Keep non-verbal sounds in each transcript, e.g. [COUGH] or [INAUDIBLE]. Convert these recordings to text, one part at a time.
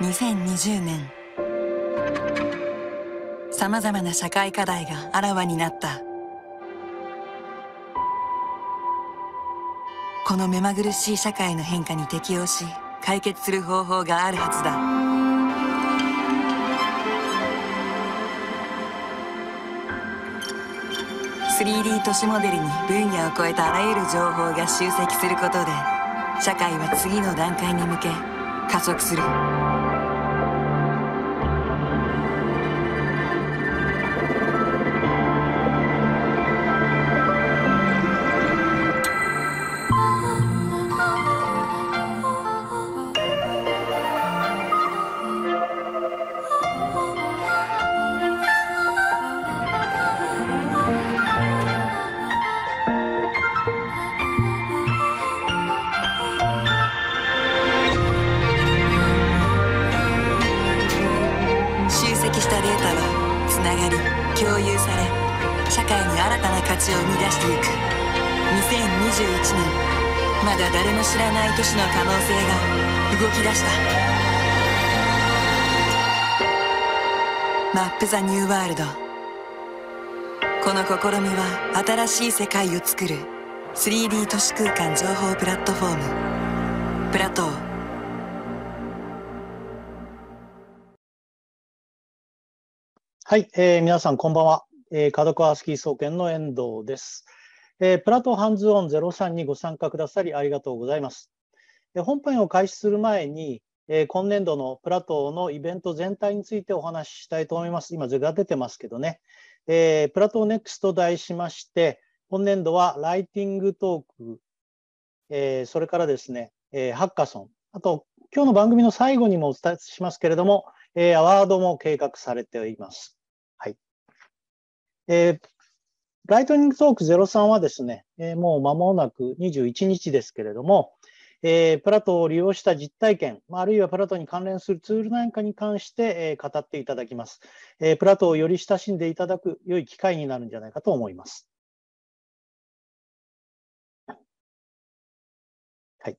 2020年さまざまな社会課題があらわになったこの目まぐるしい社会の変化に適応し解決する方法があるはずだ 3D 都市モデルに分野を超えたあらゆる情報が集積することで社会は次の段階に向け加速する。試みは新しい世界をつくる 3D 都市空間情報プラットフォームプラトーはい、えー、皆さんこんばんは、えー、角川スキー総研の遠藤です、えー、プラトーハンズオンゼロさんにご参加くださりありがとうございますえ本編を開始する前に、え今年度のプラトーのイベント全体についてお話ししたいと思います。今、図が出てますけどね。えー、プラトーネクスと題しまして、今年度はライティングトーク、えー、それからですね、えー、ハッカソン、あと今日の番組の最後にもお伝えしますけれども、えー、アワードも計画されています。はい。えー、ライトニングトーク03はですね、えー、もう間もなく21日ですけれども、えー、プラトを利用した実体験、まあ、あるいはプラトに関連するツールなんかに関して、えー、語っていただきます、えー。プラトをより親しんでいただく良い機会になるんじゃないかと思います。はい。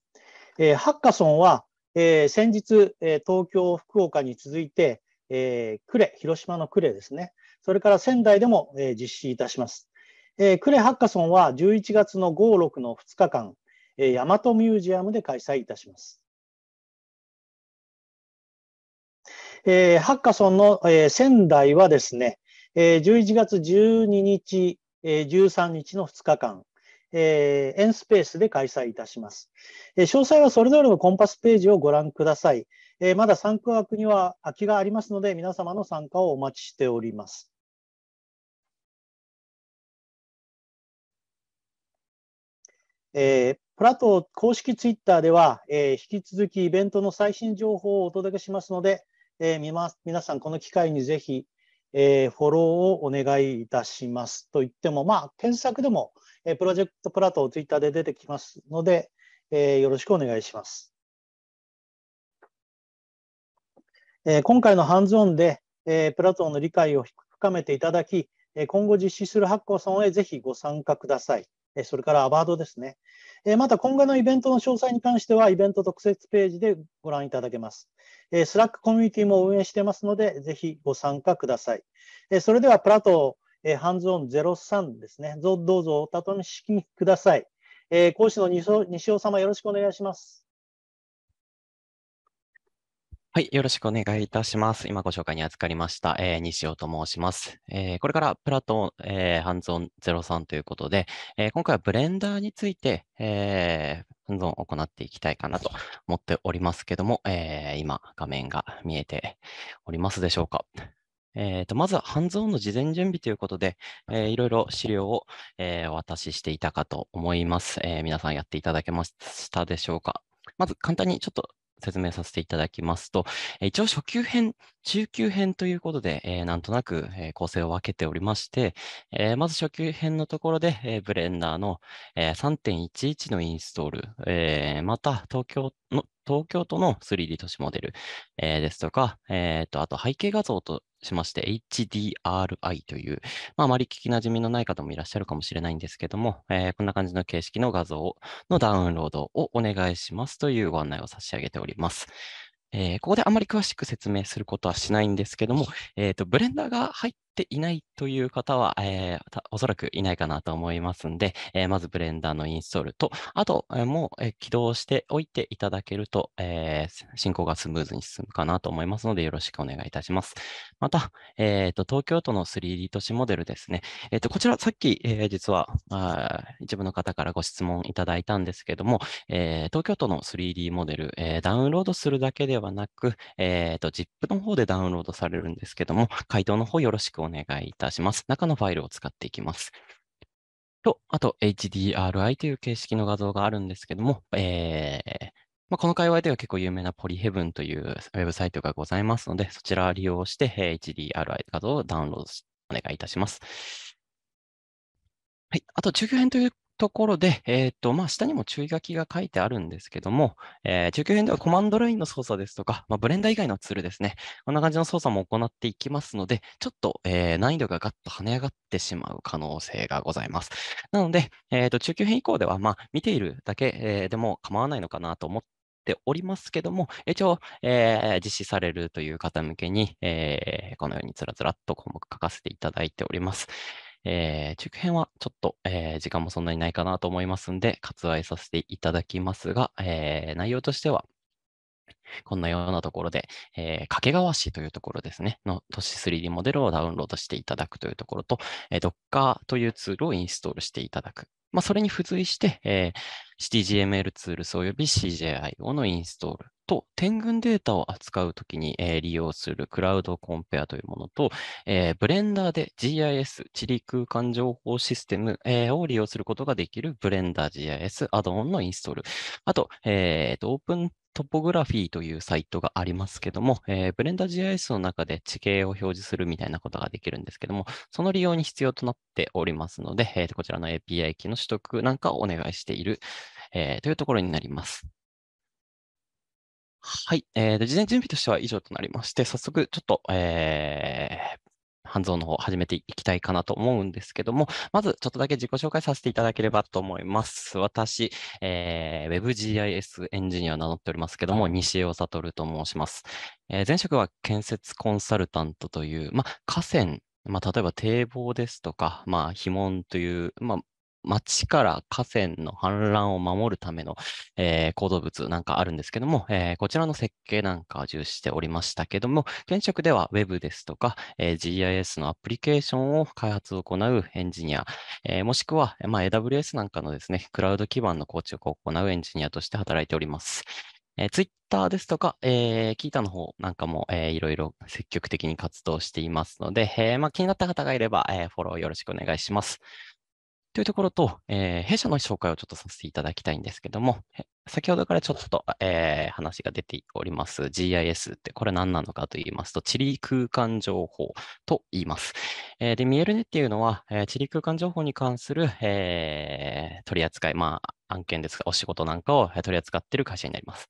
えー、ハッカソンは、えー、先日、えー、東京、福岡に続いて、えー、呉、広島の呉ですね。それから仙台でも、えー、実施いたします。えー、呉ハッカソンは11月の5、6の2日間、大和ミュージアムで開催いたします。えー、ハッカソンの、えー、仙台はですね、えー、11月12日、えー、13日の2日間、えー、エンスペースで開催いたします、えー。詳細はそれぞれのコンパスページをご覧ください。えー、まだ参加枠には空きがありますので、皆様の参加をお待ちしております。えー、この後、公式ツイッターでは、えー、引き続きイベントの最新情報をお届けしますので、えー、皆さん、この機会にぜひ、えー、フォローをお願いいたします。と言っても、まあ、検索でも、えプロジェクトプラトーツイッターで出てきますので、えよろしくお願いします。え今回のハンズオンで、えプラトーの理解を深めていただき、今後実施するハッコーソンへぜひご参加ください。それからアバードですね。また今後のイベントの詳細に関しては、イベント特設ページでご覧いただけます。スラックコミュニティも運営してますので、ぜひご参加ください。それでは、プラトーハンズオン03ですね。どうぞお楽しみください。講師の西尾様、よろしくお願いします。はい、よろしくお願いいたします。今ご紹介に預かりました、えー、西尾と申します。えー、これからプラトン、えー、ハンズオン03ということで、えー、今回はブレンダーについて、えー、ハンズオンを行っていきたいかなと思っておりますけども、えー、今画面が見えておりますでしょうか。えー、とまずはハンズオンの事前準備ということで、えー、いろいろ資料を、えー、お渡ししていたかと思います、えー。皆さんやっていただけましたでしょうか。まず簡単にちょっと説明させていただきますと、一応初級編、中級編ということで、えー、なんとなく構成を分けておりまして、えー、まず初級編のところで、えー、ブレンダーの、え3.11のインストール、えー、また東京の東京都の 3D 都市モデル、えー、ですとか、えーと、あと背景画像としまして、HDRI という、まあ、あまり聞きなじみのない方もいらっしゃるかもしれないんですけども、えー、こんな感じの形式の画像のダウンロードをお願いしますというご案内を差し上げております。えー、ここであまり詳しく説明することはしないんですけども、えーと、とブレンダーが入っていないという方は、えー、おそらくいないかなと思いますので、えー、まずブレンダーのインストールと、あと、えー、もう、え起動しておいていただけると、え進行がスムーズに進むかなと思いますので、よろしくお願いいたします。また、えーと、と東京都の 3D 都市モデルですね。えーと、こちら、さっき、え実はあ一部の方からご質問いただいたんですけども、え東京都の 3D モデル、えダウンロードするだけではなく、えーと、ZIP の方でダウンロードされるんですけども、回答の方よろしくお願いいたします。中のファイルを使っていきます。と、あと HDRI という形式の画像があるんですけども、えーまあ、この界隈では結構有名なポリヘブンというウェブサイトがございますので、そちらを利用して HDRI 画像をダウンロードお願いいたします。はい、あと、中級編というところで、えーとまあ、下にも注意書きが書いてあるんですけども、えー、中級編ではコマンドラインの操作ですとか、まあ、ブレンダー以外のツールですね、こんな感じの操作も行っていきますので、ちょっと、えー、難易度がガッと跳ね上がってしまう可能性がございます。なので、えーと、と中級編以降では、まあ、見ているだけ、えー、でも構わないのかなと思ってておりますけども、一応、えー、実施されるという方向けに、えー、このようにつらつらっと項目書かせていただいております。えー、中編はちょっと、えー、時間もそんなにないかなと思いますんで、割愛させていただきますが、えー、内容としては、こんなようなところで、えー、掛川市というところですね、の都市 3D モデルをダウンロードしていただくというところと、えー、Docker というツールをインストールしていただくまあ、それに付随して、えー、c t g m l ツールスおよび CJIO のインストールと、点群データを扱うときに、えー、利用するクラウドコンペアというものと、えー、ブレンダーで GIS、地理空間情報システム、えー、を利用することができるブレンダー GIS アドオンのインストール。あと、えーと、オープントポグラフィーというサイトがありますけども、えー、Blender GIS の中で地形を表示するみたいなことができるんですけども、その利用に必要となっておりますので、えー、こちらの API 機の取得なんかをお願いしている、えー、というところになります。はい、えー、事前準備としては以上となりまして、早速ちょっと、えー、半蔵の方始めていきたいかなと思うんですけども、まずちょっとだけ自己紹介させていただければと思います。私、えー、WebGIS エンジニアを名乗っておりますけども、西尾悟と申します。えー、前職は建設コンサルタントという、まあ、河川まあ、例えば堤防ですとか、まあ、非門という、まあ、町から河川の氾濫を守るための、えー、構造物なんかあるんですけども、えー、こちらの設計なんかを重視しておりましたけども、現職では Web ですとか、えー、GIS のアプリケーションを開発を行うエンジニア、えもしくは、まあ、AWS なんかのですね、クラウド基盤の構築を行うエンジニアとして働いております。えー、ツイッターですとか、えー、キータの方なんかも、えー、いろいろ積極的に活動していますので、えーまあ、気になった方がいれば、えー、フォローよろしくお願いします。というところと、えー、弊社の紹介をちょっとさせていただきたいんですけども、先ほどからちょっと、えー、話が出ております GIS ってこれ何なのかと言いますと、地理空間情報と言います。えー、で、見えるねっていうのは、えー、地理空間情報に関する、えー、取り扱い、まあ、案件ですが、お仕事なんかを取り扱っている会社になります。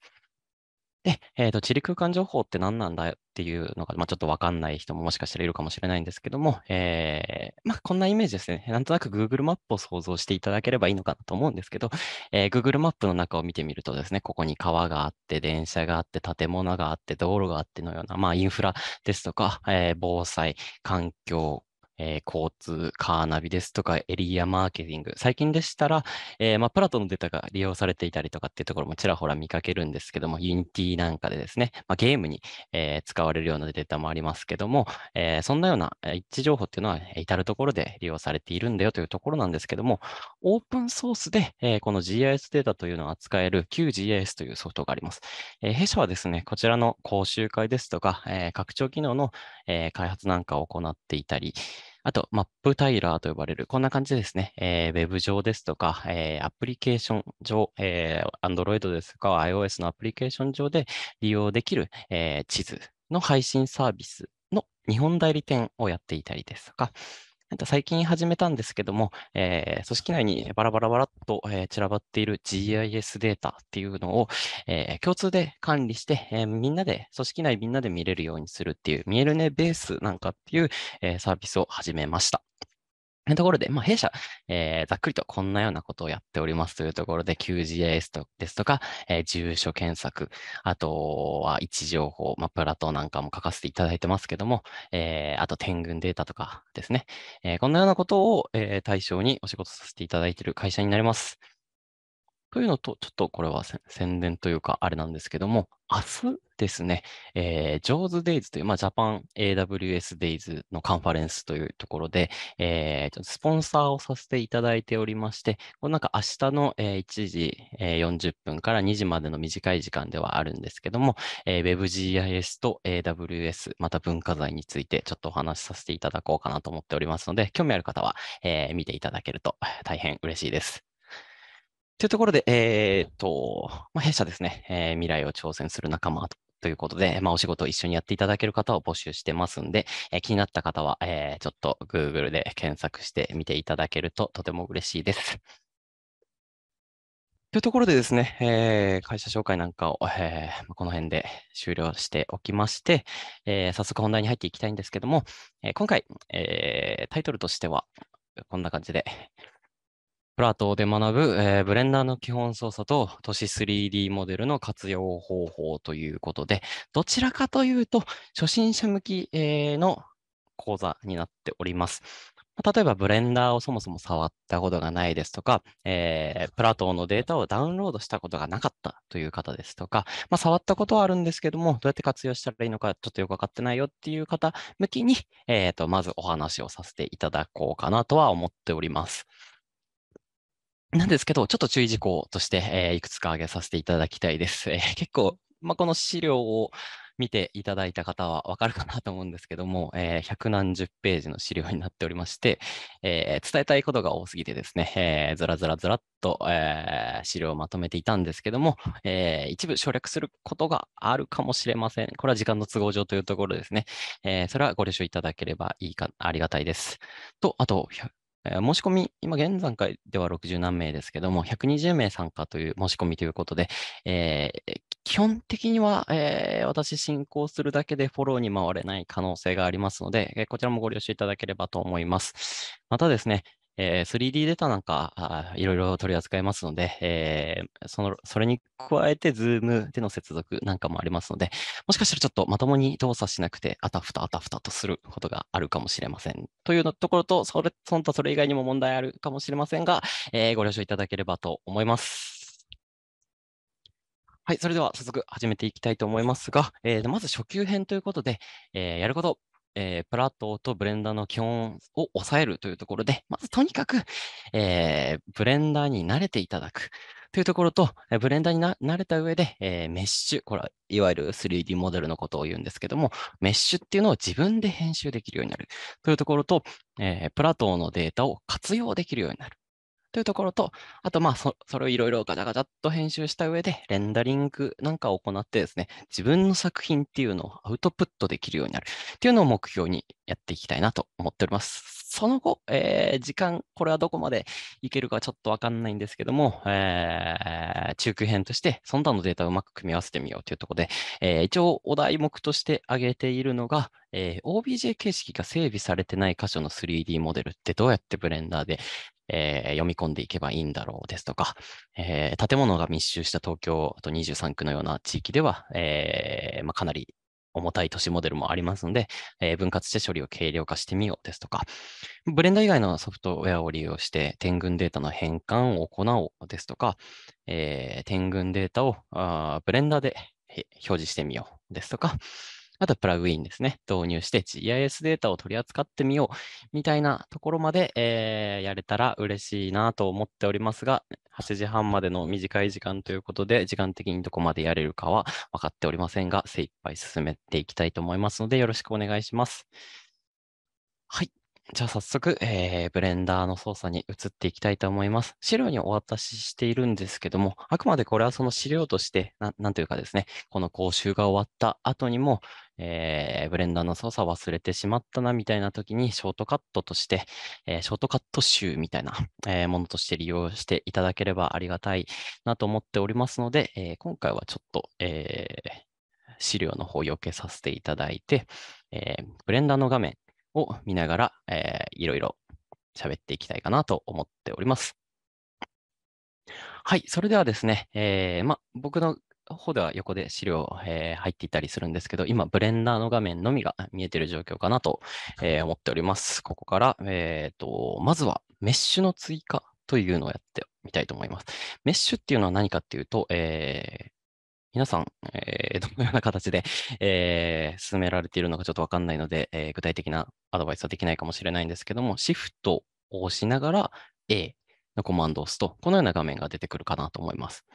で、えーと、地理空間情報って何なんだよっていうのが、まあ、ちょっとわかんない人ももしかしたらいるかもしれないんですけども、えー、まあ、こんなイメージですね。なんとなく Google マップを想像していただければいいのかなと思うんですけど、えー、Google マップの中を見てみるとですね、ここに川があって、電車があって、建物があって、道路があってのような、まあ、インフラですとか、えー、防災、環境、えー、交通、カーナビですとか、エリアマーケティング、最近でしたら、えー、まあ、プラトのデータが利用されていたりとかっていうところもちらほら見かけるんですけども、ユニティなんかでですね、まあ、ゲームに、え使われるようなデータもありますけども、えそんなような一致情報っていうのは至るところで利用されているんだよというところなんですけども、オープンソースで、えこの GIS データというのを扱える QGIS というソフトがあります。え弊社はですね、こちらの講習会ですとか、え拡張機能の、え開発なんかを行っていたり、あと、マップタイラーと呼ばれる、こんな感じですね、えー、ウェブ上ですとか、えー、アプリケーション上、えー、Android ですとか iOS のアプリケーション上で利用できる、えー、地図の配信サービスの日本代理店をやっていたりですとか、最近始めたんですけども、えー、組織内にバラバラバラっと、えー、散らばっている GIS データっていうのを、えー、共通で管理して、えみんなで、組織内みんなで見れるようにするっていう、見えるねベースなんかっていう、えサービスを始めました。ところで、まあ、弊社、えー、ざっくりとこんなようなことをやっておりますというところで、QGIS ですとか、えー、住所検索、あとは位置情報、まあ、プラトなんかも書かせていただいてますけども、えー、あと天群データとかですね、えこんなようなことを、え対象にお仕事させていただいている会社になります。というのと、ちょっとこれは宣伝というか、あれなんですけども、明日ですね、えー、ジョーズデイズという、まあ、ジャパン AWS デイズのカンファレンスというところで、えー、スポンサーをさせていただいておりまして、こなんか明日の、えー、1時、えー、40分から2時までの短い時間ではあるんですけども、えー、WebGIS と AWS、また文化財についてちょっとお話しさせていただこうかなと思っておりますので、興味ある方は、え見ていただけると大変嬉しいです。というところで、えっ、と、まあ、弊社ですね、えー、未来を挑戦する仲間ということで、まあ、お仕事を一緒にやっていただける方を募集してますんで、えー、気になった方は、えちょっと Google で検索してみていただけるととても嬉しいです。[LAUGHS] というところでですね、えー、会社紹介なんかを、えー、この辺で終了しておきまして、えー、早速本題に入っていきたいんですけども、え今回、えタイトルとしてはこんな感じで、プラトーで学ぶ、えー、ブレンダーの基本操作と都市 3D モデルの活用方法ということで、どちらかというと初心者向き、えー、の講座になっております。例えば、ブレンダーをそもそも触ったことがないですとか、えー、プラトーのデータをダウンロードしたことがなかったという方ですとか、まあ、触ったことはあるんですけども、どうやって活用したらいいのかちょっとよくわかってないよっていう方向きに、えーとまずお話をさせていただこうかなとは思っております。なんですけど、ちょっと注意事項として、えー、いくつか挙げさせていただきたいです。えー、結構、まあ、この資料を見ていただいた方はわかるかなと思うんですけども、えー、百何十ページの資料になっておりまして、えー、伝えたいことが多すぎてですね、えー、ずらずらずらっと、えー、資料をまとめていたんですけども、えー、一部省略することがあるかもしれません。これは時間の都合上というところですね。えー、それはご了承いただければいいか、ありがたいです。と、あと、申し込み、今現段階では60何名ですけども、120名参加という申し込みということで、えー、基本的には、えー、私進行するだけでフォローに回れない可能性がありますので、こちらもご了承いただければと思います。またですね、えー、3D データなんかいろいろ取り扱いますので、えー、そのそれに加えて Zoom での接続なんかもありますので、もしかしたらちょっとまともに動作しなくて、あたふたあたふたとすることがあるかもしれません。というところと、それその他それ以外にも問題あるかもしれませんが、えー、ご了承いただければと思います。はい、それでは早速始めていきたいと思いますが、えー、まず初級編ということで、えー、やること、えー、プラットとブレンダーの基本を抑えるというところで、まずとにかく、えー、ブレンダーに慣れていただくというところと、えー、ブレンダーに慣れた上で、えー、メッシュ、これはいわゆる 3D モデルのことを言うんですけども、メッシュっていうのを自分で編集できるようになるというところと、えー、プラトーのデータを活用できるようになるというところと、あと、まあそ、それをいろいろガチャガチャっと編集した上で、レンダリングなんかを行ってですね、自分の作品っていうのをアウトプットできるようになるっていうのを目標にやっていきたいなと思っております。その後、えー、時間、これはどこまでいけるかちょっとわかんないんですけども、えー、中級編として、その他のデータをうまく組み合わせてみようというところで、えー、一応お題目として挙げているのが、えー、OBJ 形式が整備されてない箇所の 3D モデルってどうやってブレンダーでえー、読み込んでいけばいいんだろうですとか、えー、建物が密集した東京、あと23区のような地域では、えー、まあ、かなり重たい都市モデルもありますので、えー、分割して処理を軽量化してみようですとか、ブレンダ以外のソフトウェアを利用して点群データの変換を行おうですとか、えー、点群データをあーブレンダーで表示してみようですとか、あとプラグインですね、導入して GIS データを取り扱ってみようみたいなところまで、えー、やれたら嬉しいなと思っておりますが、8時半までの短い時間ということで、時間的にどこまでやれるかは分かっておりませんが、精一杯進めていきたいと思いますので、よろしくお願いします。はい。じゃあ早速、えー、ブレンダーの操作に移っていきたいと思います。資料にお渡ししているんですけども、あくまでこれはその資料として、ななんというかですね、この講習が終わった後にも、えー、ブレンダーの操作忘れてしまったなみたいな時にショートカットとして、えー、ショートカット集みたいな、[LAUGHS] えー、ものとして利用していただければありがたいなと思っておりますので、えー、今回はちょっと、えー、資料の方を避けさせていただいて、えー、ブレンダーの画面を見ながら、えー、いろいろ喋っていきたいかなと思っております。はい、それではですね、えー、ま、僕の方では横で資料、えー、入っていたりするんですけど、今、ブレンダーの画面のみが見えている状況かなと、えー、思っております。ここから、えーと、まずはメッシュの追加というのをやってみたいと思います。メッシュっていうのは何かっていうと、えー、皆さん、えー、どのような形で、えー、進められているのかちょっとわかんないので、えー、具体的なアドバイスはできないかもしれないんですけども、シフトを押しながら A のコマンドを押すと、このような画面が出てくるかなと思います。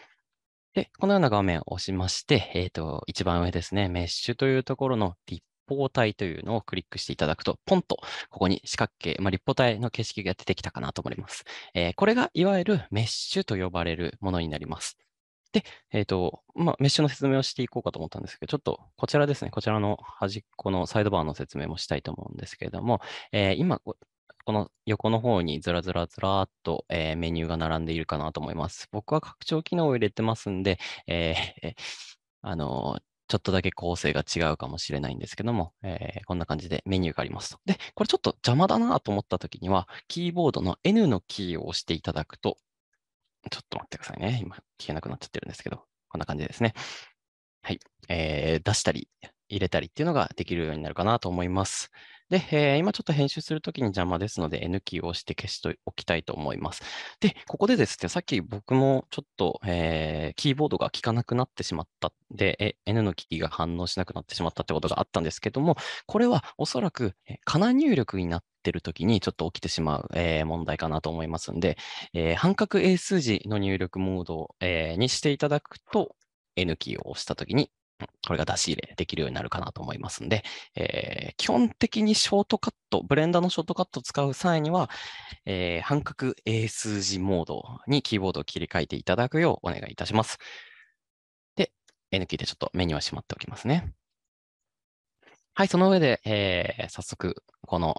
で、このような画面を押しまして、えっ、ー、と、一番上ですね、メッシュというところの立方体というのをクリックしていただくと、ポンとここに四角形、まあ、立方体の形式が出てきたかなと思います。えー、これがいわゆるメッシュと呼ばれるものになります。で、えっ、ー、と、まあ、メッシュの説明をしていこうかと思ったんですけど、ちょっとこちらですね、こちらの端っこのサイドバーの説明もしたいと思うんですけれども、えー、今、この横の方にずらずらずらっと、えー、メニューが並んでいるかなと思います。僕は拡張機能を入れてますんで、えー、[LAUGHS] あのちょっとだけ構成が違うかもしれないんですけども、えー、こんな感じでメニューがありますと。で、これちょっと邪魔だなと思った時には、キーボードの N のキーを押していただくと、ちょっと待ってくださいね。今、聞けなくなっちゃってるんですけど、こんな感じですね。はい。えー、出したり、入れたりっていうのができるようになるかなと思います。で、えー、今ちょっと編集するときに邪魔ですので N キーを押して消しておきたいと思います。で、ここでですね、さっき僕もちょっと、えー、キーボードが効かなくなってしまったで、え N のキーが反応しなくなってしまったってことがあったんですけども、これはおそらく、えかな入力になっているとにちょっと起きてしまう、えー、問題かなと思いますんで、えー、半角英数字の入力モード、えー、にしていただくと N キーを押したときにこれが出し入れできるようになるかなと思いますので、えー、基本的にショートカット、ブレンダーのショートカットを使う際には、えー、半角英数字モードにキーボードを切り替えていただくようお願いいたします。で、N キーでちょっとメニューはしまっておきますね。はい、その上で、えー、早速、この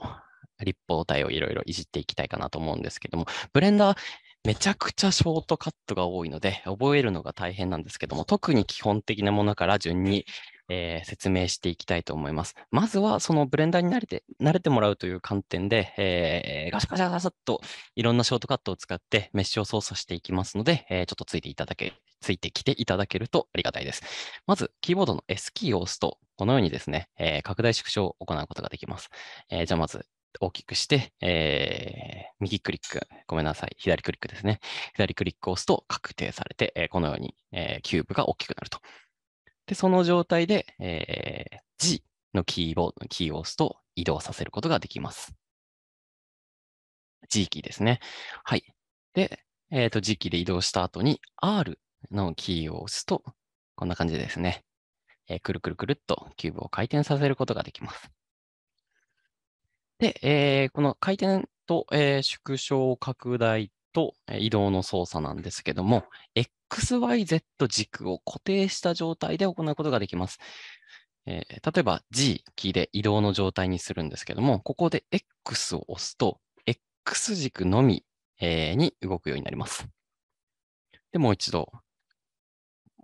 立方体をいろいろいじっていきたいかなと思うんですけども、ブレンダー、めちゃくちゃショートカットが多いので、覚えるのが大変なんですけども、特に基本的なものから順に、えー、説明していきたいと思います。まずは、そのブレンダーに慣れて慣れてもらうという観点で、えー、ガシャガシャガシャっといろんなショートカットを使ってメッシュを操作していきますので、えー、ちょっとついていただけ、ついてきていただけるとありがたいです。まず、キーボードの S キーを押すと、このようにですね、えー、拡大縮小を行うことができます。えー、じゃあまず大きくして、えー、右クリック、ごめんなさい、左クリックですね。左クリックを押すと確定されて、えー、このように、えー、キューブが大きくなると。で、その状態で、えー、G のキーボード、キーを押すと移動させることができます。G キーですね。はい。で、えっ、ー、と、G キーで移動した後に R のキーを押すと、こんな感じですね。えー、くるくるくるっとキューブを回転させることができます。で、えー、この回転と、えー、縮小拡大と、え移動の操作なんですけども、XYZ 軸を固定した状態で行うことができます。えー、例えば G キーで移動の状態にするんですけども、ここで X を押すと、X 軸のみ、えー、に動くようになります。で、もう一度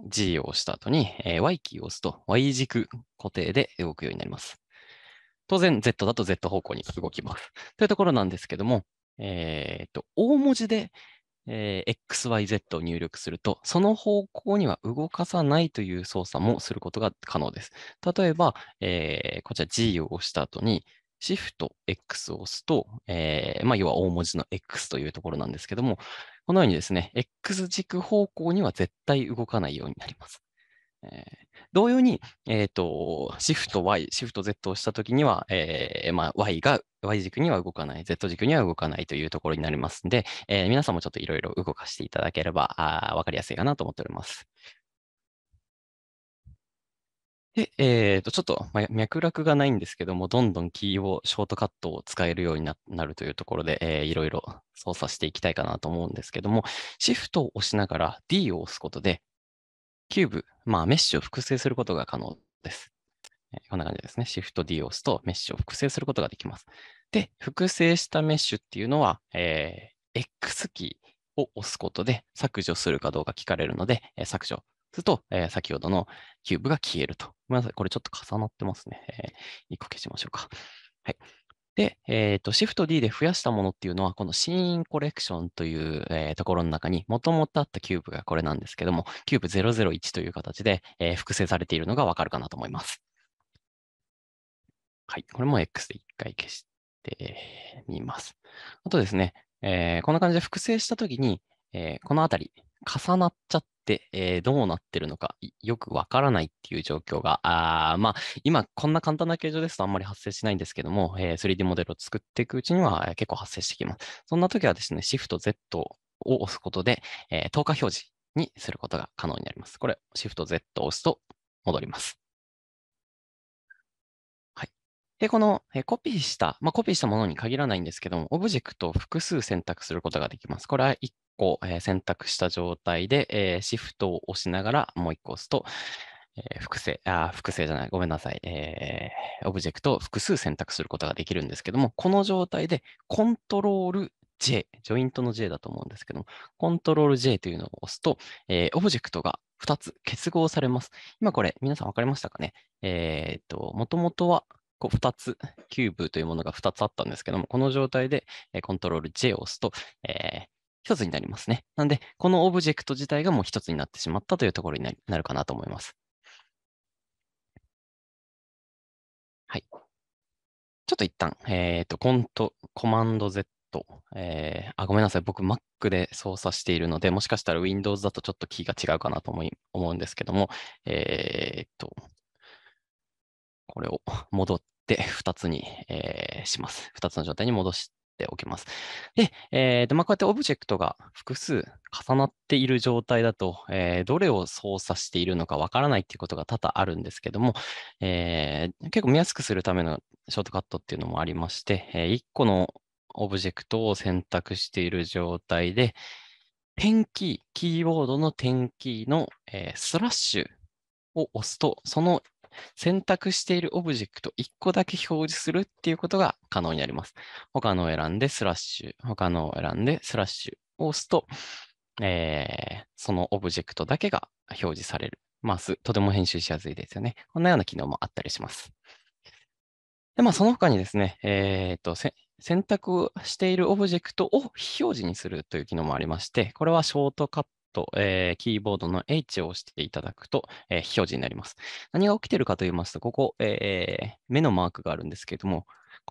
G を押した後に、えー、Y キーを押すと Y 軸固定で動くようになります。当然 Z だと Z 方向に動きます。[LAUGHS] というところなんですけども、えっ、ー、と、大文字で、えー、XYZ を入力すると、その方向には動かさないという操作もすることが可能です。例えば、えー、こちら G を押した後に、Shift X を押すと、えー、まあ、要は大文字の X というところなんですけども、このようにですね、X 軸方向には絶対動かないようになります。えー同様に、えっ、ー、と、シフト Y、シフト Z をしたときには、えー、まあ、Y が、Y 軸には動かない、Z 軸には動かないというところになりますので、えー、皆さんもちょっといろいろ動かしていただければ、あわかりやすいかなと思っております。で、えっ、ー、と、ちょっと、まあ、脈絡がないんですけども、どんどんキーを、ショートカットを使えるようになるというところで、えー、いろいろ操作していきたいかなと思うんですけども、シフトを押しながら D を押すことで、キューブ、まあ、メッシュを複製することが可能です。こんな感じですね。Shift D を押すとメッシュを複製することができます。で、複製したメッシュっていうのは、えー、X キーを押すことで削除するかどうか聞かれるので、えー、削除すると、えー、先ほどのキューブが消えると。ごめんなさい。これちょっと重なってますね。えー、1個消しましょうか。はい。で、えっ、ー、と、シフト D で増やしたものっていうのは、このシーンコレクションという、えー、ところの中に、もともとあったキューブがこれなんですけども、キューブ001という形で、えー、複製されているのがわかるかなと思います。はい。これも X で一回消してみます。あとですね、えー、こんな感じで複製したときに、えー、このあたり、重なっちゃっで、えー、どうなってるのかよくわからないっていう状況が、あまあ、今こんな簡単な形状ですとあんまり発生しないんですけども、えー、3D モデルを作っていくうちには、え結構発生してきます。そんな時はですね、Shift Z を押すことで、えー、透過表示にすることが可能になります。これ、Shift Z を押すと戻ります。で、このコピーした、まあ、コピーしたものに限らないんですけども、オブジェクトを複数選択することができます。これは1個選択した状態で、シフトを押しながらもう1個押すと、え複製、あ、複製じゃない、ごめんなさい、えー、オブジェクトを複数選択することができるんですけども、この状態でコントロール J、ジョイントの J だと思うんですけども、コントロール J というのを押すと、えー、オブジェクトが2つ結合されます。今これ、皆さん分かりましたかねえー、っと、もともとはこう2つ、キューブというものが2つあったんですけども、この状態で、えコントロール J を押すと、えー、1つになりますね。なんで、このオブジェクト自体がもう1つになってしまったというところになるかなと思います。はい。ちょっと一旦、えっ、ー、と、コント、コマンド Z えー、あ、ごめんなさい。僕、Mac で操作しているので、もしかしたら Windows だとちょっとキーが違うかなと思い思うんですけども、えー、っと、これを戻っって2つに、えー、します。2つの状態に戻しておきます。で、えーまあ、こうやってオブジェクトが複数重なっている状態だと、えー、どれを操作しているのかわからないっていうことが多々あるんですけども、えー、結構見やすくするためのショートカットっていうのもありまして、えー、1個のオブジェクトを選択している状態で、ペンキー、キーボードの点キーの、えー、スラッシュを押すと、その選択しているオブジェクト1個だけ表示するっていうことが可能になります。他のを選んでスラッシュ、他のを選んでスラッシュを押すと、えー、そのオブジェクトだけが表示される。ます。とても編集しやすいですよね。こんなような機能もあったりします。で、まあ、その他にですね、えっ、ー、と、選択しているオブジェクトを非表示にするという機能もありまして、これはショートカッと、えー、キーボードの H を押していただくと、えー、非表示になります。何が起きているかと言いますと、ここ、えー、目のマークがあるんですけれども、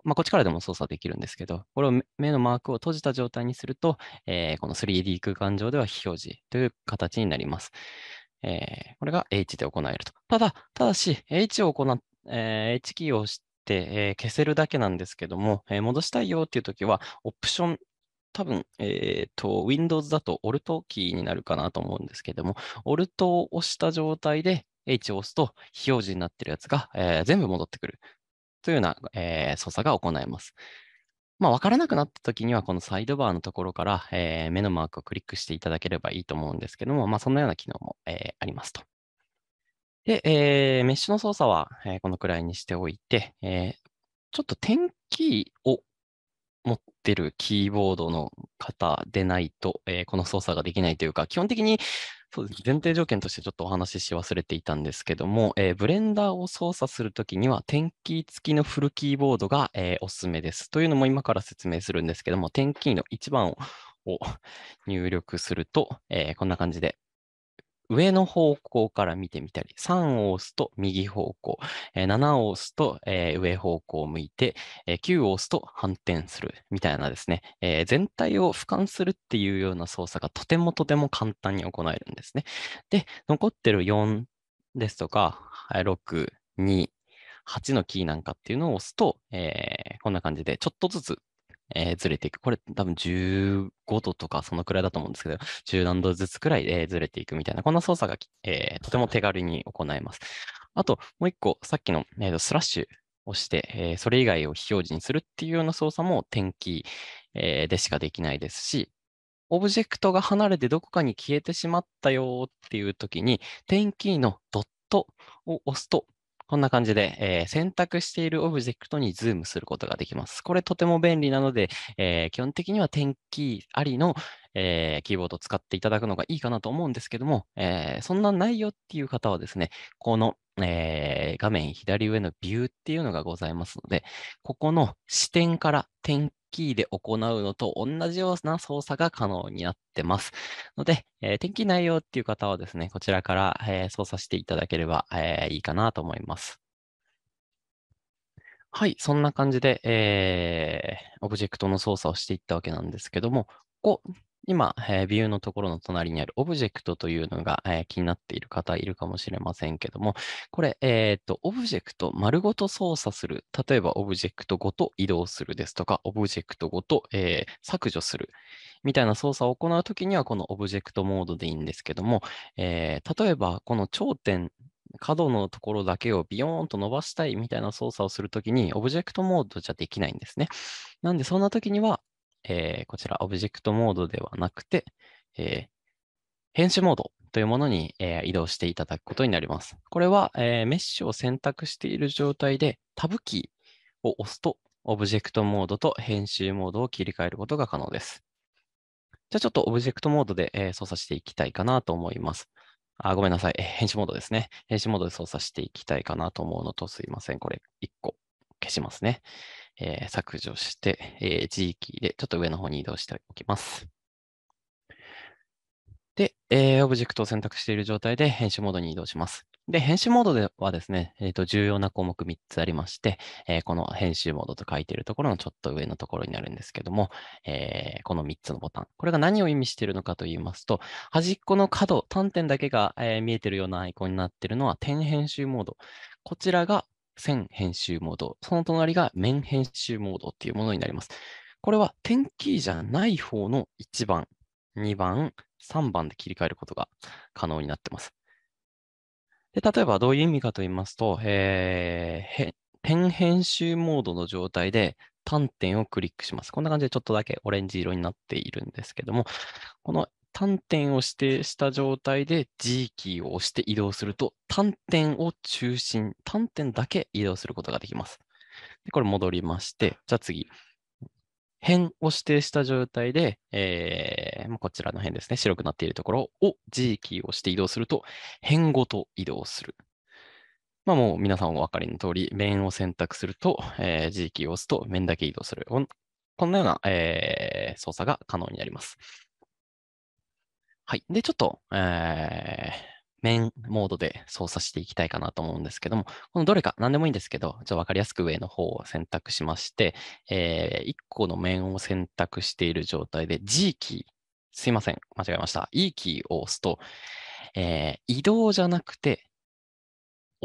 まあ、こっちからでも操作できるんですけど、これを目のマークを閉じた状態にすると、えー、この 3D 空間上では非表示という形になります。えー、これが H で行えると。ただ、ただし、H を行っ、えー、H キーを押して、えー、消せるだけなんですけども、えー、戻したいよっていう時は、オプション多分、えっ、ー、と、Windows だと Alt キーになるかなと思うんですけども、Alt を押した状態で H を押すと非表示になってるやつが、えー、全部戻ってくるというような、えー、操作が行えます。まあ、分からなくなった時には、このサイドバーのところから、えー、目のマークをクリックしていただければいいと思うんですけども、まあ、そんなような機能も、えー、ありますと。で、えー、メッシュの操作は、えこのくらいにしておいて、えちょっと点キーを持っってるキーボードの方でないと、えー、この操作ができないというか、基本的にそうです前提条件としてちょっとお話しし忘れていたんですけども、えー、ブレンダーを操作するときには、ンキー付きのフルキーボードが、えー、おすすめです。というのも今から説明するんですけども、ンキーの1番を [LAUGHS] 入力すると、えー、こんな感じで上の方向から見てみたり、3を押すと右方向、え7を押すと、え上方向を向いて、え9を押すと反転するみたいなですね、え全体を俯瞰するっていうような操作がとてもとても簡単に行えるんですね。で、残ってる4ですとか、6、2、8のキーなんかっていうのを押すと、えー、こんな感じで、ちょっとずつえー、ずれていく。これ多分15度とかそのくらいだと思うんですけど、10何度ずつくらい、でずれていくみたいな、こんな操作が、えー、とても手軽に行えます。あと、もう一個、さっきの、えー、スラッシュをして、えー、それ以外を非表示にするっていうような操作も転記、えー、でしかできないですし、オブジェクトが離れてどこかに消えてしまったよっていう時に、点キーのドットを押すと、こんな感じで、えー、選択しているオブジェクトにズームすることができます。これとても便利なので、えー、基本的には点キーありの、えー、キーボードを使っていただくのがいいかなと思うんですけども、えそんなないよっていう方はですね、この、え画面左上のビューっていうのがございますので、ここの視点から点キーで行うのと同じような操作が可能になってます。ので、えー、天気内容っていう方はですね、こちらから、えー、操作していただければ、えー、いいかなと思います。はい、そんな感じで、えー、オブジェクトの操作をしていったわけなんですけども、ここ今、えー、ビューのところの隣にあるオブジェクトというのが、えー、気になっている方いるかもしれませんけども、これ、えっ、と、オブジェクト丸ごと操作する、例えばオブジェクトごと移動するですとか、オブジェクトごと、えー、削除するみたいな操作を行うときには、このオブジェクトモードでいいんですけども、えー、例えばこの頂点角のところだけをビヨーンと伸ばしたいみたいな操作をするときに、オブジェクトモードじゃできないんですね。なんで、そんなときには、えー、こちらオブジェクトモードではなくて、えー、編集モードというものに、えー、移動していただくことになります。これは、えメッシュを選択している状態でタブキーを押すとオブジェクトモードと編集モードを切り替えることが可能です。じゃあちょっとオブジェクトモードで、え操作していきたいかなと思います。あ、ごめんなさい。編集モードですね。編集モードで操作していきたいかなと思うのとすいません。これ1個消しますね。えー、削除して、えー、G キーでちょっと上の方に移動しておきます。で、えー、オブジェクトを選択している状態で編集モードに移動します。で、編集モードではですね、えー、と重要な項目3つありまして、えー、この編集モードと書いているところのちょっと上のところになるんですけども、えー、この3つのボタン、これが何を意味しているのかと言いますと、端っこの角、端点だけが、えー、見えているようなアイコンになっているのは点編集モード。こちらが、線編集モード、その隣が面編集モードっていうものになります。これは点キーじゃない方の1番、2番、3番で切り替えることが可能になってます。で例えばどういう意味かと言いますと、えー、点編集モードの状態で端点をクリックします。こんな感じでちょっとだけオレンジ色になっているんですけども、この端点を指定した状態で G キーを押して移動すると、端点を中心、端点だけ移動することができます。でこれ戻りまして、じゃあ次、辺を指定した状態で、えー、こちらの辺ですね、白くなっているところを G キーを押して移動すると、辺ごと移動する。まあもう皆さんお分かりの通り、面を選択すると、えー、G キーを押すと面だけ移動する。こんなような、えー、操作が可能になります。はい。で、ちょっと、えー、面モードで操作していきたいかなと思うんですけども、このどれか何でもいいんですけど、ちょっと分かりやすく上の方を選択しまして、えー、1個の面を選択している状態で G キー、すいません、間違えました。E キーを押すと、えー、移動じゃなくて